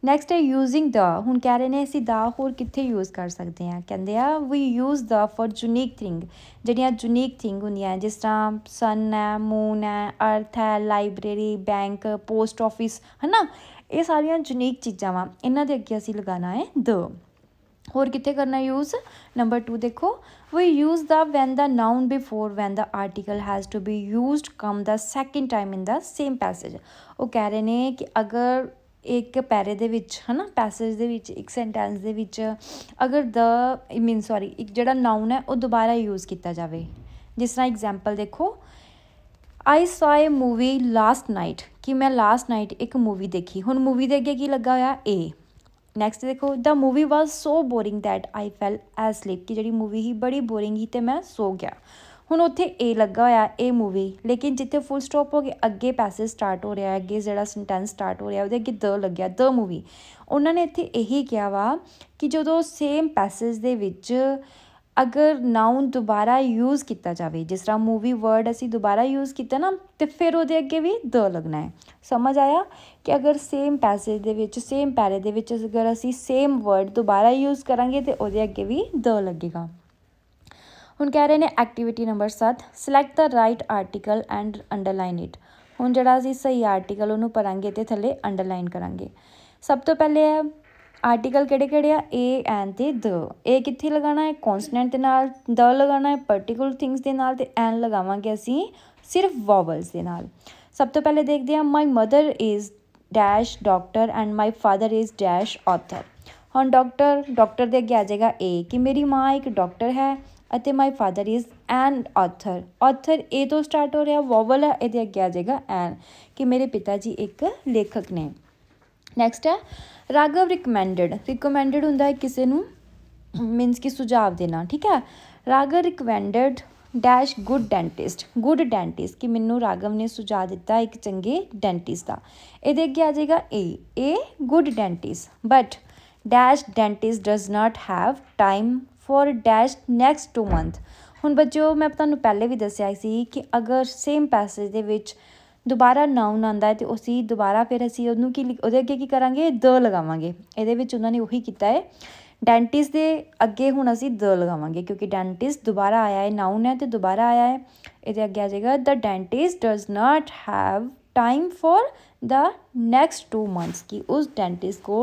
ਨੈਕਸਟ ਹੈ ਯੂਜ਼ਿੰਗ ਦਾ ਹੁਣ ਕਹਿ ਰਹੇ ਨੇ ਅਸੀਂ ਦਾ ਹੋਰ ਕਿੱਥੇ ਯੂਜ਼ ਕਰ ਸਕਦੇ ਹਾਂ ਕਹਿੰਦੇ ਆ we use the for unique thing ਜਿਹੜੀਆਂ ਯੂਨੀਕ ਥਿੰਗ ਹੁੰਦੀਆਂ ਜਿਸ ਤਰ੍ਹਾਂ ਸਨ ਹੈ ਮੂਨ ਹੈ ਅਰਥ ਹੈ ਲਾਇਬ੍ਰੇਰੀ ਬੈਂਕ ਪੋਸਟ ਆਫਿਸ ਹਨਾ ਇਹ ਸਾਰੀਆਂ ਯੂਨੀਕ ਚੀਜ਼ਾਂ ਵਾ ਇਹਨਾਂ ਦੇ ਅੱਗੇ ਅਸੀਂ ਲਗਾਉਣਾ ਹੈ ਦ ਹੋਰ ਕਿੱਥੇ ਕਰਨਾ ਯੂਜ਼ ਨੰਬਰ 2 ਦੇਖੋ we use the when the noun before when the article has to be used come the second time in the same passage ਉਹ ਕਹਿ ਰਹੇ ਨੇ ਕਿ ਅਗਰ ਇੱਕ ਪੈਰੇ ਦੇ ਵਿੱਚ ਹਨਾ ਪੈਸੇਜ ਦੇ ਵਿੱਚ ਇੱਕ ਸੈਂਟੈਂਸ ਦੇ ਵਿੱਚ ਅਗਰ ਦ ਮੀਨ ਸੌਰੀ ਇੱਕ ਜਿਹੜਾ ਨਾਉਨ ਹੈ ਉਹ ਦੁਬਾਰਾ ਯੂਜ਼ ਕੀਤਾ ਜਾਵੇ ਜਿਸ ਤਰ੍ਹਾਂ ਐਗਜ਼ਾਮਪਲ ਦੇਖੋ ਆਈ ਸਾ ਏ ਮੂਵੀ ਲਾਸਟ ਨਾਈਟ ਕਿ ਮੈਂ ਲਾਸਟ ਨਾਈਟ ਇੱਕ ਮੂਵੀ ਦੇਖੀ ਹੁਣ ਮੂਵੀ ਦੇ ਅੱਗੇ ਕੀ ਲੱਗਾ ਹੋਇਆ ਏ ਨੈਕਸਟ ਦੇਖੋ the movie was so boring that I fell asleep ਕਿ ਜਿਹੜੀ ਮੂਵੀ ਹੀ ਬੜੀ ਬੋਰਿੰਗ ਹੀ ਤੇ ਮੈਂ ਸੋ ਗਿਆ ਹੁਣ ਉੱਥੇ ਏ ਲੱਗਾ ਹੋਇਆ ਇਹ ਮੂਵੀ ਲੇਕਿਨ ਜਿੱਥੇ ਫੁੱਲ ਸਟਾਪ ਹੋ ਗਿਆ ਅੱਗੇ ਪੈਸੇ ਸਟਾਰਟ ਹੋ ਰਿਹਾ ਹੈ ਅੱਗੇ ਜਿਹੜਾ ਸੈਂਟੈਂਸ ਸਟਾਰਟ ਹੋ ਰਿਹਾ ਉਹਦੇ ਅੱਗੇ ਦ ਲੱਗਿਆ ਦ ਮੂਵੀ ਉਹਨਾਂ ਨੇ ਇੱਥੇ ਇਹੀ ਕਿਹਾ ਵਾ ਕਿ ਜਦੋਂ ਸੇਮ ਪੈਸੇਜ ਦੇ ਵਿੱਚ ਅਗਰ ਨਾਉਨ ਦੁਬਾਰਾ ਯੂਜ਼ ਕੀਤਾ ਜਾਵੇ ਜਿਸ ਤਰ੍ਹਾਂ ਮੂਵੀ ਵਰਡ ਅਸੀਂ ਦੁਬਾਰਾ ਯੂਜ਼ ਕੀਤਾ ਨਾ ਤੇ ਫਿਰ ਉਹਦੇ ਅੱਗੇ ਵੀ ਦ ਲੱਗਣਾ ਹੈ ਸਮਝ ਆਇਆ ਕਿ ਅਗਰ ਸੇਮ ਪੈਸੇਜ ਦੇ ਵਿੱਚ ਸੇਮ ਪੈਰੇ ਦੇ ਵਿੱਚ ਅਗਰ ਅਸੀਂ ਸੇਮ ਵਰਡ ਦੁਬਾਰਾ ਯੂਜ਼ ਕਰਾਂਗੇ ਤੇ ਉਹਦੇ ਅੱਗੇ ਵੀ ਦ ਲੱਗੇਗਾ ਹੁਣ ਕਹਿ ਰਹੇ ਨੇ activity number 7 select the right article and underline it ਹੁਣ ਜਿਹੜਾ ਅਸੀਂ ਸਹੀ ਆਰਟੀਕਲ ਉਹਨੂੰ ਪੜਾਂਗੇ ਤੇ ਥੱਲੇ ਅੰਡਰਲਾਈਨ ਕਰਾਂਗੇ ਸਭ ਤੋਂ ਪਹਿਲੇ ਹੈ ਆਰਟੀਕਲ ਕਿਹੜੇ ਕਿਹੜੇ ਆ ਏ ਐਂਡ ਤੇ ਦ ਏ ਕਿੱਥੇ ਲਗਾਣਾ ਹੈ ਕੌਨਸੋਨੈਂਟ ਦੇ ਨਾਲ ਦ ਲਗਾਣਾ ਹੈ ਪਾਰਟਿਕੂਲਰ ਥਿੰਗਸ ਦੇ ਨਾਲ ਤੇ ਐਂ ਲਗਾਵਾਂਗੇ ਅਸੀਂ ਸਿਰਫ ਵੋਵਲਸ ਦੇ ਨਾਲ ਸਭ ਤੋਂ ਪਹਿਲੇ ਦੇਖਦੇ ਹਾਂ my mother is dash doctor and my father is dash author ਹੁਣ ਡਾਕਟਰ ਡਾਕਟਰ ਦੇ ਅੱਗੇ ਆ ਜਾਏਗਾ ਏ ਕਿ ਮੇਰੀ ਮਾਂ ਇੱਕ ਡਾਕਟਰ ਹੈ ਅਤੇ my father is an author author A ਤੋਂ ਸਟਾਰਟ ਹੋ ਰਿਹਾ ਵੋਵਲ ਹੈ ਇਹਦੇ ਅੱਗੇ ਆ ਜਾਏਗਾ ਐਨ ਕਿ ਮੇਰੇ ਪਿਤਾ ਜੀ ਇੱਕ ਲੇਖਕ ਨੇ ਨੈਕਸਟ ਹੈ ਰਾਗਵ ਰਿਕਮੈਂਡਡ ਰਿਕਮੈਂਡਡ ਹੁੰਦਾ ਹੈ ਕਿਸੇ ਨੂੰ ਮੀਨਸ ਕਿ ਸੁਝਾਵ ਦੇਣਾ ਠੀਕ ਹੈ Raghav recommended dash good dentist good dentist ਕਿ ਮੈਨੂੰ ਰਾਗਵ ਨੇ ਸੁਝਾ ਦਿੱਤਾ ਇੱਕ ਚੰਗੇ ਡੈਂਟਿਸਟ ਦਾ ਇਹਦੇ ਅੱਗੇ ਆ ਜਾਏਗਾ A A good dentist but dash dentist does not have time for dash next two month ਹੁਣ ਬੱਚਿਓ ਮੈਂ ਤੁਹਾਨੂੰ ਪਹਿਲੇ ਵੀ ਦੱਸਿਆ ਸੀ ਕਿ ਅਗਰ ਸੇਮ ਪੈਸੇਜ ਦੇ ਵਿੱਚ ਦੁਬਾਰਾ ਨਾਉਨ ਆਂਦਾ ਹੈ ਤੇ ਉਸੇ ਦੁਬਾਰਾ ਫਿਰ ਅਸੀਂ ਉਹਨੂੰ ਕੀ ਉਹਦੇ ਅੱਗੇ ਕੀ ਕਰਾਂਗੇ ਦ ਲਗਾਵਾਂਗੇ ਇਹਦੇ ਵਿੱਚ ਉਹਨਾਂ ਨੇ ਉਹੀ ਕੀਤਾ ਹੈ ਡੈਂਟਿਸ ਦੇ ਅੱਗੇ ਹੁਣ ਅਸੀਂ ਦ ਲਗਾਵਾਂਗੇ ਕਿਉਂਕਿ ਡੈਂਟਿਸ ਦੁਬਾਰਾ ਆਇਆ ਹੈ ਨਾਉਨ ਹੈ ਤੇ ਦੁਬਾਰਾ ਆਇਆ ਹੈ ਇਹਦੇ ਅੱਗੇ ਆ ਜਾਏਗਾ the dentist does not have time for the next two months की उस डेंटिस्ट को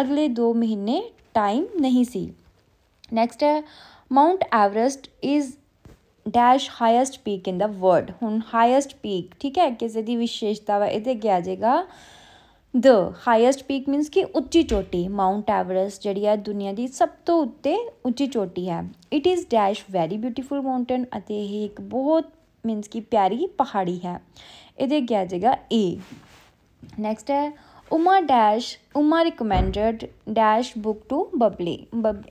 अगले दो महीने टाइम नहीं सी नैक्सट है Mount Everest is dash highest peak in the world हूँ हाईएस्ट पीक ठीक है किसी की विशेषता वा ये अगर आ जाएगा द हाईएस्ट पीक मीनस कि उच्ची चोटी माउंट एवरेस्ट जी है दुनिया की सब तो उत्ते उच्ची चोटी है it is dash very beautiful mountain ਅਤੇ एक बहुत मीनस ਮੀਨਸ प्यारी पहाड़ी है ये अगर आ जाएगा ए ਨੈਕਸਟ ਹੈ Uma dash Uma recommended dash book to Bubbly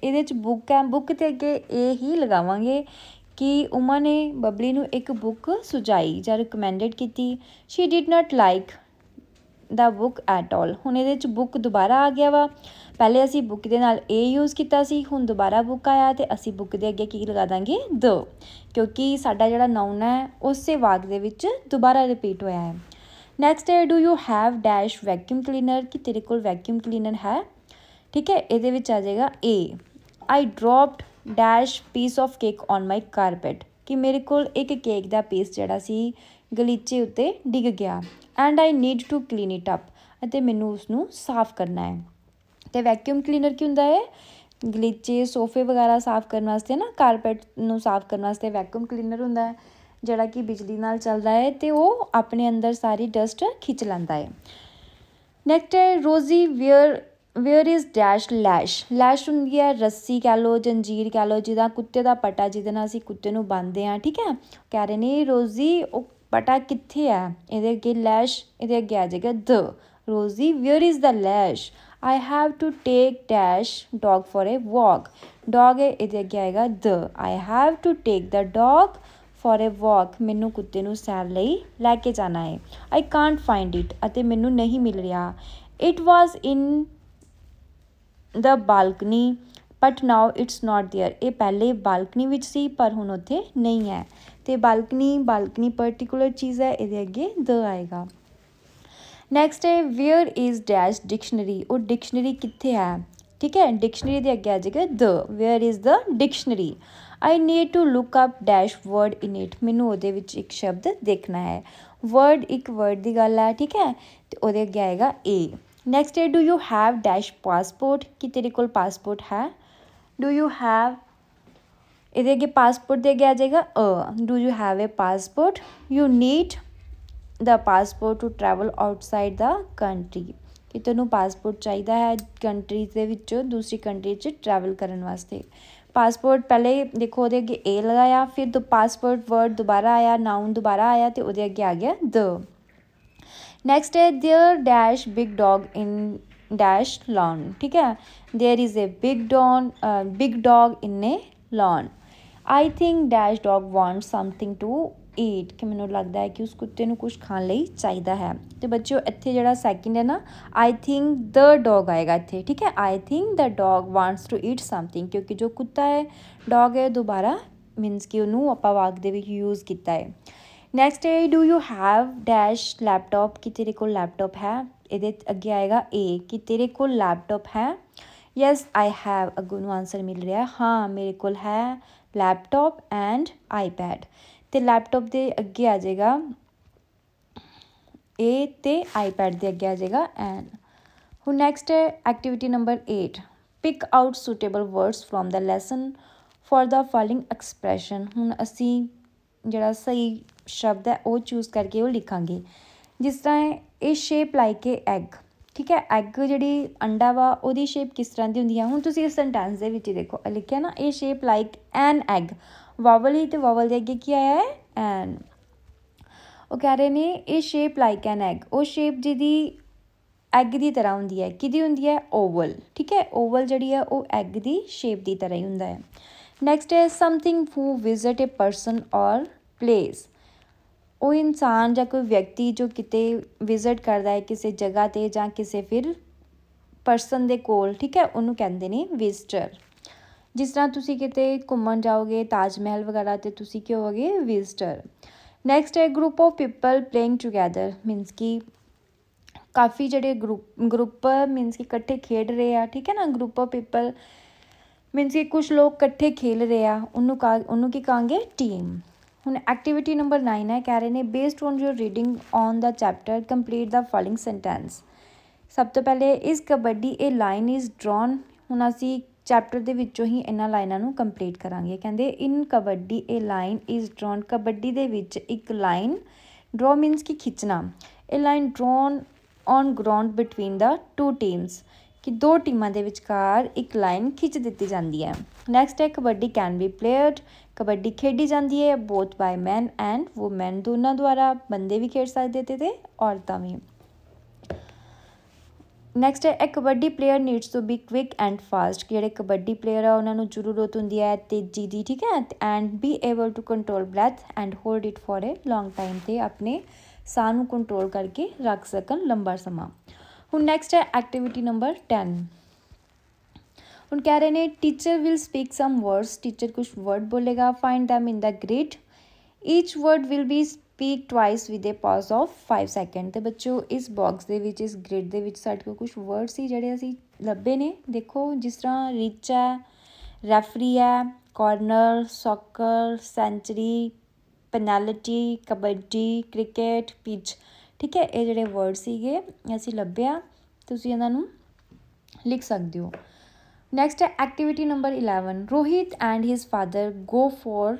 ਇਹਦੇ ਚ ਬੁੱਕ ਹੈ ਬੁੱਕ ਤੇ ਅੱਗੇ ਇਹ ਹੀ ਲਗਾਵਾਂਗੇ ਕਿ ਉਮਾ ਨੇ ਬਬਲੀ ਨੂੰ ਇੱਕ ਬੁੱਕ ਸੁਝਾਈ ਜਾਂ ਰਿਕਮੈਂਡਡ ਕੀਤੀ she did not like the book at all ਹੁਣ ਇਹਦੇ ਚ ਬੁੱਕ ਦੁਬਾਰਾ ਆ ਗਿਆ ਵਾ ਪਹਿਲੇ ਅਸੀਂ ਬੁੱਕ ਦੇ ਨਾਲ ਏ ਯੂਜ਼ ਕੀਤਾ ਸੀ ਹੁਣ ਦੁਬਾਰਾ ਬੁੱਕ ਆਇਆ ਤੇ ਅਸੀਂ ਬੁੱਕ ਦੇ ਅੱਗੇ ਕੀ ਲਗਾ ਦਾਂਗੇ ਦ ਕਿਉਂਕਿ ਸਾਡਾ ਜਿਹੜਾ ਨਾਉਨ ਹੈ ਉਸੇ ਵਾਕ ਦੇ ਵਿੱਚ ਦੁਬਾਰਾ ਰਿਪੀਟ ਹੋਇਆ ਹੈ ਨੈਕਸਟ ਹੈ do you have dash vacuum cleaner ਕਿ ਤੇਰੇ ਕੋਲ ਵੈਕਿਊਮ ਕਲੀਨਰ ਹੈ ਠੀਕ ਹੈ ਇਹਦੇ ਵਿੱਚ ਆ ਜਾਏਗਾ A I dropped dash piece of cake on my carpet ਕਿ ਮੇਰੇ ਕੋਲ ਇੱਕ ਕੇਕ ਦਾ ਪੀਸ ਜਿਹੜਾ ਸੀ ਗਲੀਚੇ ਉੱਤੇ ਡਿੱਗ ਗਿਆ and I need to clean it up ਅਤੇ ਮੈਨੂੰ ਉਸ ਨੂੰ ਸਾਫ਼ ਕਰਨਾ ਹੈ ਤੇ ਵੈਕਿਊਮ ਕਲੀਨਰ ਕੀ ਹੁੰਦਾ ਹੈ ਗਲੀਚੇ ਸੋਫੇ ਵਗੈਰਾ ਸਾਫ਼ ਕਰਨ ਵਾਸਤੇ ਨਾ ਕਾਰਪੈਟ ਨੂੰ ਸਾਫ਼ ਕਰਨ ਵਾਸਤੇ ਵੈਕਿਊਮ ਕਲੀਨਰ ਹੁੰਦਾ ਹੈ ਜਿਹੜਾ ਕਿ ਬਿਜਲੀ ਨਾਲ ਚੱਲਦਾ ਹੈ ਤੇ ਉਹ ਆਪਣੇ ਅੰਦਰ ਸਾਰੀ ਡਸਟ ਖਿੱਚ ਲੈਂਦਾ ਹੈ ਨੈਕਸਟ ਹੈ Rosie where where is dash leash leash ਹੁੰਦੀ ਹੈ ਰੱਸੀ ਕਹ ਲੋ ਜੰਜੀਰ ਕਹ ਲੋ ਜਿਹਦਾ ਕੁੱਤੇ ਦਾ ਪਟਾ ਜਿਹਦੇ ਨਾਲ ਅਸੀਂ ਕੁੱਤੇ ਨੂੰ ਬੰਨਦੇ ਆ ਠੀਕ ਹੈ ਕਹ ਰਹੇ ਨੇ ਰੋਜ਼ੀ ਉਹ ਪਟਾ ਕਿੱਥੇ ਹੈ ਇਹਦੇ ਅੱਗੇ ਲੈਸ਼ ਇਹਦੇ ਅੱਗੇ ਆ ਜਾਏਗਾ the Rosie where is the leash I have to take dash dog for a walk dog ਇਹਦੇ ਅੱਗੇ ਆਏਗਾ the I have to take the dog for a walk ਮੈਨੂੰ ਕੁੱਤੇ ਨੂੰ ਸੈਰ ਲਈ ਲੈ ਕੇ ਜਾਣਾ ਹੈ ਆਈ ਕਾਂਟ ਫਾਈਂਡ ਇਟ ਅਤੇ ਮੈਨੂੰ ਨਹੀਂ ਮਿਲ ਰਿਹਾ it was in the balcony but now it's not there ਇਹ ਪਹਿਲੇ ਬਾਲਕਨੀ ਵਿੱਚ ਸੀ ਪਰ ਹੁਣ ਉੱਥੇ ਨਹੀਂ ਹੈ ਤੇ ਬਾਲਕਨੀ ਬਾਲਕਨੀ ਪਾਰਟਿਕੂਲਰ ਚੀਜ਼ ਹੈ ਇਹਦੇ ਅੱਗੇ ਦ ਆਏਗਾ ਨੈਕਸਟ ਹੈ ਵੇਅਰ ਇਜ਼ ਡੈਸ਼ ਡਿਕਸ਼ਨਰੀ ਉਹ ਡਿਕਸ਼ਨਰੀ ਕਿੱਥੇ ਹੈ ਠੀਕ ਹੈ ਡਿਕਸ਼ਨਰੀ ਦੇ ਅੱਗੇ ਆ ਜਾਏਗਾ the where is the dictionary I need to look up dash word in it ਮੈਨੂੰ ਉਹਦੇ ਵਿੱਚ ਇੱਕ ਸ਼ਬਦ ਦੇਖਣਾ ਹੈ ਵਰਡ ਇੱਕ ਵਰਡ ਦੀ ਗੱਲ ਹੈ ਠੀਕ ਹੈ ਤੇ ਉਹਦੇ ਅੱਗੇ ਆਏਗਾ ਏ ਨੈਕਸਟ ਹੈ do you have dash passport ਕਿ ਤੇਰੇ ਕੋਲ ਪਾਸਪੋਰਟ ਹੈ ਡੂ ਯੂ ਹੈਵ ਇਹਦੇ ਅੱਗੇ ਪਾਸਪੋਰਟ ਦੇ ਅੱਗੇ ਆ ਜਾਏਗਾ a do you have a passport you need the passport to travel outside the country ਕਿ ਤੈਨੂੰ ਪਾਸਪੋਰਟ ਚਾਹੀਦਾ ਹੈ ਕੰਟਰੀ ਦੇ ਵਿੱਚੋਂ ਦੂਸਰੀ ਕੰਟਰੀ 'ਚ ਟਰੈਵਲ ਕਰਨ ਵਾਸਤੇ पासपोर्ट पहले दिक्खो ओह्दे अग्गें ए लगाया फिर पासपोर्ट वर्ड दोबारा आया नाउन दोबारा आया तो ओह्दे अग्गें आ गेआ द नेक्स्ट है there dash big dog in dash lawn ठीक है there is a big don big dog in a lawn I think dash dog want something to eat ਕਿ ਮੈਨੂੰ ਲੱਗਦਾ ਹੈ ਕਿ ਉਸ ਕੁੱਤੇ ਨੂੰ ਕੁਝ ਖਾਣ ਲਈ ਚਾਹੀਦਾ ਹੈ ਤੇ ਬੱਚਿਓ ਇੱਥੇ ਜਿਹੜਾ ਸੈਕਿੰਡ ਹੈ ਨਾ ਆਈ ਥਿੰਕ ਦ ਡੌਗ ਆਏਗਾ ਇੱਥੇ ਠੀਕ ਹੈ I think the dog wants to eat something ਕਿਉਂਕਿ ਜੋ ਕੁੱਤਾ ਹੈ ਡੌਗ ਹੈ ਦੁਬਾਰਾ ਮੀਨਸ ਕਿ ਉਹਨੂੰ ਆਪਾਂ ਵਾਕ ਦੇ ਵਿੱਚ ਯੂਜ਼ ਕੀਤਾ ਹੈ ਨੈਕਸਟ ਹੈ do you have dash laptop ਕਿ ਤੇਰੇ ਕੋਲ ਲੈਪਟਾਪ ਹੈ ਇਹਦੇ ਅੱਗੇ ਆਏਗਾ ਏ ਕਿ ਤੇਰੇ ਕੋਲ ਲੈਪਟਾਪ ਹੈ yes I have a good answer ਮਿਲ ਰਿਹਾ ਹਾਂ ਮੇਰੇ ਕੋਲ ਹੈ ਲੈਪਟਾਪ ਐਂਡ ਆਈਪੈਡ ਤੇ ਲੈਪਟਾਪ ਦੇ ਅੱਗੇ ਆ ਜਾਏਗਾ ਏ ਤੇ ਆਈਪੈਡ ਦੇ ਅੱਗੇ ਆ ਜਾਏਗਾ ਐਨ ਹੁਣ ਨੈਕਸਟ ਹੈ activity number 8 pick out suitable words from the lesson for the following expression ਹੁਣ ਅਸੀਂ ਜਿਹੜਾ ਸਹੀ ਸ਼ਬਦ ਹੈ ਉਹ ਚੂਜ਼ ਕਰਕੇ ਉਹ ਲਿਖਾਂਗੇ ਜਿਸ ਤਰ੍ਹਾਂ ਇਹ ਸ਼ੇਪ ਲਾਈਕ ਏ ਐਗ ਠੀਕ ਹੈ ਐਗ ਜਿਹੜੀ ਅੰਡਾ ਵਾ ਉਹਦੀ ਸ਼ੇਪ ਕਿਸ ਤਰ੍ਹਾਂ ਦੀ ਹੁੰਦੀ ਹੈ ਹੁਣ ਤੁਸੀਂ ਇਸ ਸੈਂਟੈਂਸ ਦੇ ਵਿੱਚ ਦੇਖੋ ਲਿਖਿਆ ਨਾ ਇਹ shape like an egg vowel ਹੀ ਤੇ ਵਾਵਲ ਦੇ ਅੱਗੇ ਕੀ ਆਇਆ ਹੈ ਐਨ ਉਹ ਕਹ ਰਹੇ ਨੇ ਇਹ ਸ਼ੇਪ ਲਾਈਕ ਐਨ ਐਗ ਉਹ ਸ਼ੇਪ ਜਿਹਦੀ ਐਗ ਦੀ ਤਰ੍ਹਾਂ ਹੁੰਦੀ ਹੈ ਕਿਦੀ ਹੁੰਦੀ ਹੈ ਓਵਲ ਠੀਕ ਹੈ ਓਵਲ ਜਿਹੜੀ ਹੈ ਉਹ ਐਗ ਦੀ ਸ਼ੇਪ ਦੀ ਤਰ੍ਹਾਂ ਹੀ ਹੁੰਦਾ ਹੈ next is something who visit a person or place ਉਹ ਇਨਸਾਨ ਜਾਂ ਕੋਈ ਵਿਅਕਤੀ ਜੋ ਕਿਤੇ ਵਿਜ਼ਿਟ ਕਰਦਾ ਹੈ ਕਿਸੇ ਜਗ੍ਹਾ ਤੇ ਜਾਂ ਕਿਸੇ ਫਿਰ ਪਰਸਨ ਦੇ ਕੋਲ ਠੀਕ ਹੈ ਉਹਨੂੰ ਕਹਿੰਦੇ ਨੇ ਵਿਜ਼ਟਰ ਜਿਸ ਤਰ੍ਹਾਂ ਤੁਸੀਂ ਕਿਤੇ ਘੁੰਮਣ ਜਾਓਗੇ ਤਾਜ ਮਹਿਲ ਵਗੈਰਾ ਤੇ ਤੁਸੀਂ ਕੀ ਹੋਵੋਗੇ ਵਿਜ਼ਟਰ ਨੈਕਸਟ ਹੈ group of people playing together means ਕਿ ਕਾਫੀ ਜਿਹੜੇ ਗਰੁੱਪ ਗਰੁੱਪ ਮੀਨਸ ਕਿ ਇਕੱਠੇ ਖੇਡ ਰਹੇ ਆ ਠੀਕ ਹੈ ਨਾ ਗਰੁੱਪ ਆਫ ਪੀਪਲ ਮੀਨਸ ਕਿ ਕੁਝ ਲੋਕ ਇਕੱਠੇ ਖੇਲ ਰਹੇ ਆ ਉਹਨੂੰ ਉਹਨੂੰ ਕੀ ਕਹਾਂਗੇ ਟੀਮ ਹੁਣ ਐਕਟੀਵਿਟੀ ਨੰਬਰ 9 ਹੈ ਕਹਿ ਰਹੇ ਨੇ based on your reading on the chapter complete the following sentence ਸਭ ਤੋਂ ਪਹਿਲੇ ਇਸ ਕਬੱਡੀ ਇਹ ਲਾਈਨ ਇਜ਼ ਡਰਾਨ ਹੁਣ ਅਸੀਂ ਚੈਪਟਰ ਦੇ ਵਿੱਚੋਂ ਹੀ ਇਹਨਾਂ ਲਾਈਨਾਂ ਨੂੰ ਕੰਪਲੀਟ ਕਰਾਂਗੇ ਕਹਿੰਦੇ ਇਨ ਕਬੱਡੀ ਇਹ ਲਾਈਨ ਇਜ਼ ਡਰਾਉਨ ਕਬੱਡੀ ਦੇ ਵਿੱਚ ਇੱਕ ਲਾਈਨ ਡਰਾ ਮੀਨਸ ਕਿ ਖਿੱਚਣਾ ਇਹ line drawn on ground between the two teams ਕਿ ਦੋ ਟੀਮਾਂ ਦੇ ਵਿਚਕਾਰ ਇੱਕ ਲਾਈਨ ਖਿੱਚ ਦਿੱਤੀ ਜਾਂਦੀ ਹੈ ਨੈਕਸਟ ਹੈ kabaddi can be played kabaddi ਖੇਡੀ ਜਾਂਦੀ ਹੈ both by men and woman ਦੋਨਾਂ ਦੁਆਰਾ ਬੰਦੇ ਵੀ ਖੇਡ ਸਕਦੇ ਤੇ ਔਰਤਾਂ ਵੀ ਨੈਕਸਟ ਹੈ kabaddi player needs to be quick and fast ਜਿਹੜੇ ਕਬੱਡੀ ਪਲੇਅਰ ਆ ਉਹਨਾਂ ਨੂੰ ਜ਼ਰੂਰਤ ਹੁੰਦੀ ਹੈ ਤੇਜ਼ੀ ਦੀ ਠੀਕ ਹੈ and be able to control breath and hold it for a long time ਤੇ ਆਪਣੇ ਸਾਹ ਨੂੰ ਕੰਟਰੋਲ ਕਰਕੇ ਰੱਖ ਸਕਣ ਲੰਬਾ ਸਮਾਂ ਹੁਣ ਨੈਕਸਟ ਹੈ ਐਕਟੀਵਿਟੀ ਨੰਬਰ 10 ਹੁਣ ਕਹਿ ਰਹੇ ਨੇ teacher will speak some words teacher ਕੁਝ ਵਰਡ ਬੋਲੇਗਾ find them in the grid each word will be speak twice with a pause of 5 second ਤੇ ਬੱਚੋ ਇਸ ਬਾਕਸ ਦੇ ਵਿੱਚ ਇਸ ਗ੍ਰਿਡ ਦੇ ਵਿੱਚ ਸਾਡੇ ਕੋਲ ਕੁਝ ਵਰਡਸ ਸੀ ਜਿਹੜੇ ਅਸੀਂ ਲੱਭੇ ਨੇ ਦੇਖੋ ਜਿਸ ਤਰ੍ਹਾਂ ਰਿਚ ਹੈ ਰੈਫਰੀ ਹੈ corner soccer century penalty kabaddi cricket pitch ਠੀਕ ਹੈ ਇਹ ਜਿਹੜੇ ਵਰਡਸ ਸੀਗੇ ਅਸੀਂ ਲੱਭਿਆ ਤੁਸੀਂ ਇਹਨਾਂ ਨੂੰ ਲਿਖ ਸਕਦੇ ਹੋ ਨੈਕਸਟ ਹੈ activity number 11 Rohit and his father go for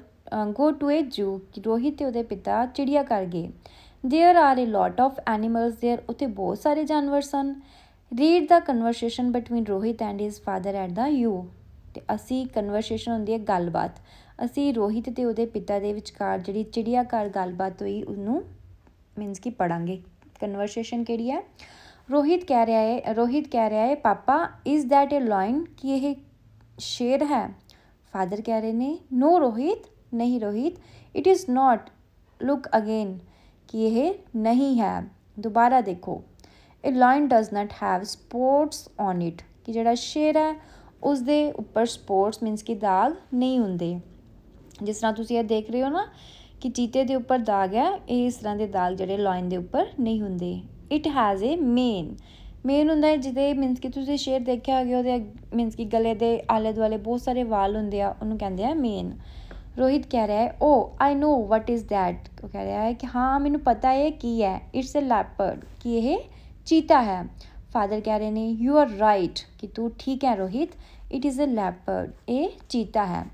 go to a zoo Rohit ਤੇ ਉਹਦੇ ਪਿਤਾ ਚਿੜੀਆ ਘਰ ਗਏ there are a lot of animals there ਉੱਥੇ ਬਹੁਤ ਸਾਰੇ ਜਾਨਵਰ ਸਨ read the conversation between Rohit and his father at the zoo ਤੇ ਅਸੀਂ ਕਨਵਰਸੇਸ਼ਨ ਹੁੰਦੀ ਹੈ ਗੱਲਬਾਤ ਅਸੀਂ ਰੋਹਿਤ ਤੇ ਉਹਦੇ ਪਿਤਾ ਦੇ ਵਿਚਕਾਰ ਜਿਹੜੀ ਚਿੜੀਆ ਘਰ ਗੱਲਬਾਤ ਹੋਈ ਉਹਨੂੰ ਮੀਨਸ ਕਿ ਪੜਾਂਗੇ ਕਨਵਰਸੇਸ਼ਨ ਕਿਹੜੀ ਹੈ ਰੋਹਿਤ ਕਹਿ ਰਿਹਾ ਹੈ ਰੋਹਿਤ ਕਹਿ ਰਿਹਾ ਹੈ papa is that a lion ਕਿ ਇਹ ਸ਼ੇਰ ਹੈ ਫਾਦਰ ਕਹਿ ਰਹੇ ਨੇ ਨੋ ਰੋਹਿਤ ਨਹੀਂ Rohit it is not look again ਕਿ ਇਹ ਨਹੀਂ ਹੈ ਦੁਬਾਰਾ ਦੇਖੋ ਇਹ lion does not have spots on it ਕਿ ਜਿਹੜਾ ਸ਼ੇਰ ਹੈ ਉਸ ਦੇ ਉੱਪਰ ਸਪੋਰਟਸ ਮੀਨਸ ਕਿ ਦਾਗ ਨਹੀਂ ਹੁੰਦੇ ਜਿਸ ਤਰ੍ਹਾਂ ਤੁਸੀਂ ਇਹ ਦੇਖ ਰਹੇ ਹੋ ਨਾ ਕਿ ਚੀਤੇ ਦੇ ਉੱਪਰ ਦਾਗ ਹੈ ਇਹ ਇਸ ਤਰ੍ਹਾਂ ਦੇ ਦਾਗ ਜਿਹੜੇ ਲਾਈਨ ਦੇ ਉੱਪਰ ਨਹੀਂ ਹੁੰਦੇ it has a mane mane ਹੁੰਦਾ ਹੈ ਜਿਹਦੇ ਮੀਨਸ ਕਿ ਤੁਸੀਂ ਸ਼ੇਰ ਦੇਖਿਆ ਹੋਵੇ ਉਹਦੇ ਮੀਨਸ ਕਿ ਗਲੇ ਦੇ ਆਲੇ ਦੁਆਲੇ ਬਹੁਤ ਸਾਰੇ ਵਾਲ ਹੁੰਦੇ ਆ ਉਹਨੂੰ ਕਹਿੰਦੇ ਆ ਮੇਨ ਰੋਹਿਤ ਕਹਿ ਰਿਹਾ ਹੈ ਓ ਆਈ نو ਵਾਟ ਇਜ਼ ਦੈਟ ਉਹ ਕਹਿ ਰਿਹਾ ਹੈ ਕਿ ਹਾਂ ਮੈਨੂੰ ਪਤਾ ਹੈ ਕੀ ਹੈ ਇਟਸ ਅ ਲੈਪਰਡ ਕੀ ਇਹ ਚੀਤਾ ਹੈ ਫਾਦਰ ਕਹਿ ਰਹੇ ਨੇ ਯੂ ਆਰ ਰਾਈਟ ਕਿ ਤੂੰ ਠੀਕ ਹੈ Rohit it is a leopard ਇਹ ਚੀਤਾ ਹੈ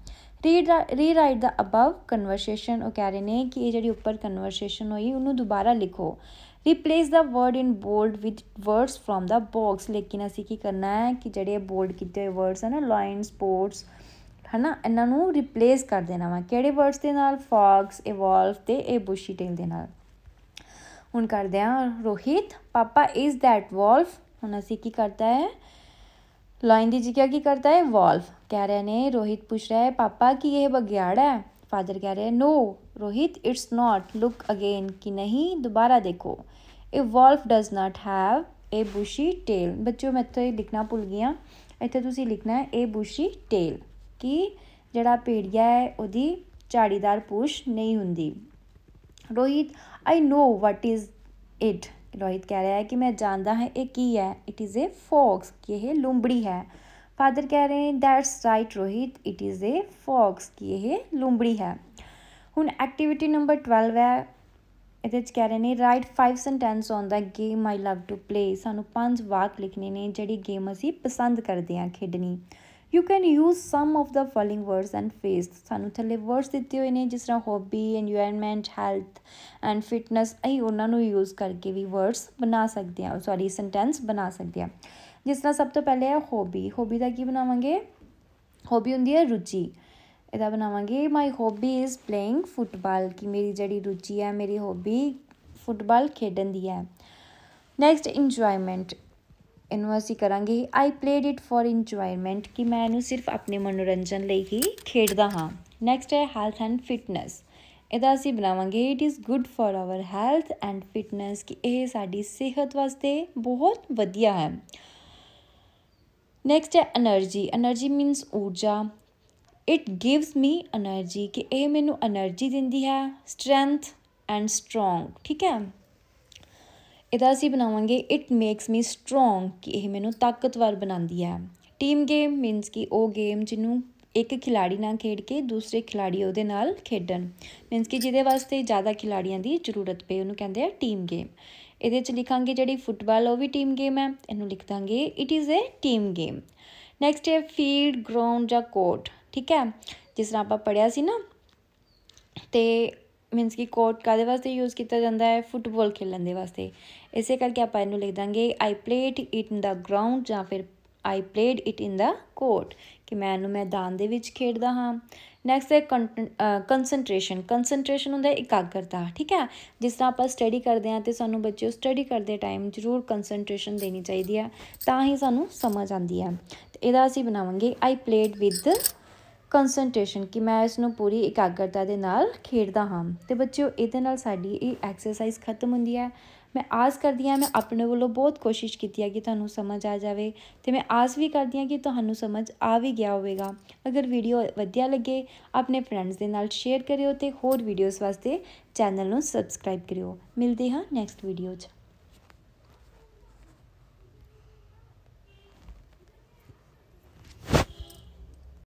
ਰੀਰਾਈਟ ਦਾ ਅਬਵ ਕਨਵਰਸੇਸ਼ਨ ਉਹ ਕਹਿ ਰਹੇ ਨੇ ਕਿ ਇਹ ਜਿਹੜੀ ਉੱਪਰ ਕਨਵਰਸੇਸ਼ਨ ਹੋਈ ਉਹਨੂੰ ਦੁਬਾਰਾ ਲਿਖੋ replace the word in bold with words from the box ਲੇਕਿਨ ਅਸੀਂ ਕੀ ਕਰਨਾ ਹੈ ਕਿ ਜਿਹੜੇ ਬੋਲਡ ਕੀਤੇ ਹੋਏ ਵਰਡਸ ਹਨ ਲਾਈਨ ਸਪੋਰਟਸ ਹਨਾ ਇਹਨਾਂ ਨੂੰ ਰਿਪਲੇਸ ਕਰ ਦੇਣਾ ਵਾ ਕਿਹੜੇ ਵਰਡਸ ਦੇ ਨਾਲ ਫੌਕਸ ਇਵੋਲਵ ਤੇ ਇਹ ਬੁਸ਼ੀ ਟੇਲ ਦੇ ਨਾਲ ਹੁਣ ਕਰਦੇ ਆ Rohit papa is that wolf ਹੁਣ ਅਸੀਂ ਕੀ ਕਰਤਾ ਹੈ ਦੀ ਜੀ ਕੀ ਕਰਤਾ ਹੈ ਵੋਲਫ ਕਹਿ ਰਹੇ ਨੇ ਰੋਹਿਤ ਪੁੱਛ ਰਿਹਾ ਹੈ ਪਾਪਾ ਕੀ ਇਹ ਬਗਿਆੜਾ ਹੈ ਫਾਦਰ ਕਹਿ ਰਹੇ no Rohit it's not look again ਕਿ ਨਹੀਂ ਦੁਬਾਰਾ ਦੇਖੋ ਇਹ wolf does not have a bushy tail ਬੱਚੋ ਮੈਂ ਇੱਥੇ ਲਿਖਣਾ ਭੁੱਲ ਗਿਆ ਇੱਥੇ ਤੁਸੀਂ ਲਿਖਣਾ ਹੈ ਏ ਬੁਸ਼ੀ ਟੇਲ ਕਿ ਜਿਹੜਾ ਭੇੜੀਆ ਹੈ ਉਹਦੀ ਝਾੜੀਦਾਰ ਪੂਛ ਨਹੀਂ ਹੁੰਦੀ Rohit I know what is it Rohit ਕਹਿ ਰਿਹਾ ਹੈ ਕਿ ਮੈਂ ਜਾਣਦਾ ਹਾਂ ਇਹ ਕੀ ਹੈ ਇਟ ਇਜ਼ ਅ ਫੌਕਸ ਕਿ ਇਹ ਲੂੰਬੜੀ ਹੈ ਫਾਦਰ ਕਹਿ ਰਹੇ that's right Rohit it is a fox ਕਿ ਇਹ ਲੂੰਬੜੀ ਹੈ ਹੁਣ ਐਕਟੀਵਿਟੀ ਨੰਬਰ 12 ਹੈ ਇਹਦੇ ਚ ਕਹਿ ਰਹੇ ਨੇ write 5 sentence on the game I love to play ਸਾਨੂੰ ਪੰਜ ਵਾਕ ਲਿਖਣੇ ਨੇ ਜਿਹੜੀ ਗੇਮ ਅਸੀਂ ਪਸੰਦ ਕਰਦੇ ਹਾਂ ਖੇਡਣੀ you can use some of the following words and face ਸਾਨੂੰ ਥੱਲੇ ਵਰਡਸ ਦਿੱਤੇ ਹੋਏ ਨੇ ਜਿਸ ਤਰ੍ਹਾਂ hobby environment health and fitness ਅਸੀਂ ਉਹਨਾਂ ਨੂੰ ਯੂਜ਼ ਕਰਕੇ ਵੀ ਵਰਡਸ ਬਣਾ ਸਕਦੇ ਹਾਂ ਸੌਰੀ ਸੈਂਟੈਂਸ ਬਣਾ ਸਕਦੇ ਹਾਂ ਜਿਸ ਤਰ੍ਹਾਂ ਸਭ ਤੋਂ ਪਹਿਲੇ ਹੈ ਹੌਬੀ ਹੌਬੀ ਦਾ ਕੀ ਬਣਾਵਾਂਗੇ ਹੌਬੀ ਹੁੰਦੀ ਹੈ ਰੁਚੀ ਇਹਦਾ ਬਣਾਵਾਂਗੇ my hobby is playing football ਕੀ ਮੇਰੀ ਜਿਹੜੀ ਰੁਚੀ ਹੈ ਮੇਰੀ ਹੌਬੀ ਫੁੱਟਬਾਲ ਖੇਡਣ ਦੀ ਹੈ ਨੈਕਸਟ ਇੰਜੋਇਮੈਂਟ ਇਹਨੂੰ ਅਸੀਂ ਕਰਾਂਗੇ I played it for enjoyment ਕਿ ਮੈਂ ਇਹਨੂੰ ਸਿਰਫ ਆਪਣੇ ਮਨੋਰੰਜਨ ਲਈ ਹੀ ਖੇਡਦਾ ਹਾਂ ਨੈਕਸਟ ਹੈ ਹੈਲਥ ਐਂਡ ਫਿਟਨੈਸ ਇਹਦਾ ਅਸੀਂ ਬਣਾਵਾਂਗੇ it is good for our health and fitness ਕਿ ਇਹ ਸਾਡੀ ਸਿਹਤ ਵਾਸਤੇ ਬਹੁਤ ਵਧੀਆ ਹੈ ਨੈਕਸਟ ਹੈ એનર્ਜੀ એનર્ਜੀ ਮੀਨਸ ਊਰਜਾ ਇਟ ਗਿਵਸ ਮੀ એનર્ਜੀ ਕਿ ਇਹ ਮੈਨੂੰ એનર્ਜੀ ਦਿੰਦੀ ਹੈ ਸਟਰੈਂਥ ਐਂਡ ਸਟਰੋਂਗ ਠੀਕ ਹੈ ਇਹਦਾ ਅਸੀਂ ਬਣਾਵਾਂਗੇ ਇਟ ਮੇਕਸ ਮੀ ਸਟਰੋਂਗ ਕਿ ਇਹ ਮੈਨੂੰ ਤਾਕਤਵਰ ਬਣਾਉਂਦੀ ਹੈ ਟੀਮ ਗੇਮ ਮੀਨਸ ਕਿ ਉਹ ਗੇਮ ਜਿਹਨੂੰ ਇੱਕ ਖਿਡਾਰੀ ਨਾਲ ਖੇਡ ਕੇ ਦੂਸਰੇ ਖਿਡਾਰੀ ਉਹਦੇ ਨਾਲ ਖੇਡਣ ਮੀਨਸ ਕਿ ਜਿਹਦੇ ਵਾਸਤੇ ਜ਼ਿਆਦਾ ਖਿਡਾਰੀਆਂ ਦੀ ਜ਼ਰੂਰਤ ਪਏ ਉਹਨੂੰ ਕਹਿੰਦੇ ਆ ਟੀਮ ਗੇਮ ਇਹਦੇ ਚ ਲਿਖਾਂਗੇ ਜਿਹੜੀ ਫੁੱਟਬਾਲ ਉਹ ਵੀ ਟੀਮ ਗੇਮ ਹੈ ਇਹਨੂੰ ਲਿਖ ਦਾਂਗੇ it is a team game next ਹੈ ਫੀਲਡ ਗਰਾਊਂਡ ਜਾਂ ਕੋਰਟ ਠੀਕ ਹੈ ਜਿਸ ਤਰ੍ਹਾਂ ਆਪਾਂ ਪੜਿਆ ਸੀ ਨਾ ਤੇ ਮੀਨਸ ਕਿ ਕੋਰਟ ਕਾਦੇ ਵਾਸਤੇ ਯੂਜ਼ ਕੀਤਾ ਜਾਂਦਾ ਹੈ ਫੁੱਟਬਾਲ ਖੇਡਣ ਦੇ ਵਾਸਤੇ ਇਸੇ ਕਰਕੇ ਆਪਾਂ ਇਹਨੂੰ ਲਿਖ ਦਾਂਗੇ I played it in the ground ਜਾਂ ਫਿਰ I played it in the court ਕਿ ਮੈਂ ਇਹਨੂੰ ਮੈਦਾਨ ਦੇ ਵਿੱਚ ਖੇਡਦਾ ਹਾਂ ਨੈਕਸਟ ਹੈ ਕਨਸੈਂਟ੍ਰੇਸ਼ਨ ਕਨਸੈਂਟ੍ਰੇਸ਼ਨ ਹੁੰਦਾ ਹੈ ਇਕਾਗਰਤਾ ਠੀਕ ਹੈ ਜਿਸ ਤਰ੍ਹਾਂ ਆਪਾਂ ਸਟੱਡੀ ਕਰਦੇ ਹਾਂ ਤੇ ਸਾਨੂੰ ਬੱਚਿਓ ਸਟੱਡੀ ਕਰਦੇ ਟਾਈਮ ਜ਼ਰੂਰ ਕਨਸੈਂਟ੍ਰੇਸ਼ਨ ਦੇਣੀ ਚਾਹੀਦੀ ਹੈ ਤਾਂ ਹੀ ਸਾਨੂੰ ਸਮਝ ਆਉਂਦੀ ਹੈ ਇਹਦਾ ਅਸੀਂ ਬਣਾਵਾਂਗੇ ਆਈ ਪਲੇਡ ਵਿਦ ਕਨਸੈਂਟ੍ਰੇਸ਼ਨ ਕਿ ਮੈਂ ਇਸ ਨੂੰ ਪੂਰੀ ਇਕਾਗਰਤਾ ਦੇ ਨਾਲ ਖੇਡਦਾ ਹਾਂ ਤੇ ਬੱਚਿਓ ਇਹਦੇ ਨਾਲ ਸਾਡੀ ਇਹ ਐਕਸਰਸਾਈਜ਼ ਖਤਮ ਹੁੰਦੀ ਹੈ ਮੈਂ ਆਸ ਕਰਦੀ ਹਾਂ ਮੈਂ ਆਪਣੇ ਵੱਲੋਂ ਬਹੁਤ ਕੋਸ਼ਿਸ਼ ਕੀਤੀ ਹੈ ਕਿ ਤੁਹਾਨੂੰ ਸਮਝ ਆ ਜਾਵੇ ਤੇ ਮੈਂ ਆਸ ਵੀ ਕਰਦੀ ਹਾਂ ਕਿ ਤੁਹਾਨੂੰ ਸਮਝ ਆ ਵੀ ਗਿਆ ਹੋਵੇਗਾ ਅਗਰ ਵੀਡੀਓ ਵਧੀਆ ਲੱਗੇ ਆਪਣੇ ਫਰੈਂਡਸ ਦੇ ਨਾਲ ਸ਼ੇਅਰ ਕਰਿਓ ਤੇ ਹੋਰ ਵੀਡੀਓਜ਼ ਵਾਸਤੇ ਚੈਨਲ ਨੂੰ ਸਬਸਕ੍ਰਾਈਬ ਕਰਿਓ ਮਿਲਦੇ ਹਾਂ ਨੈਕਸਟ ਵੀਡੀਓ 'ਚ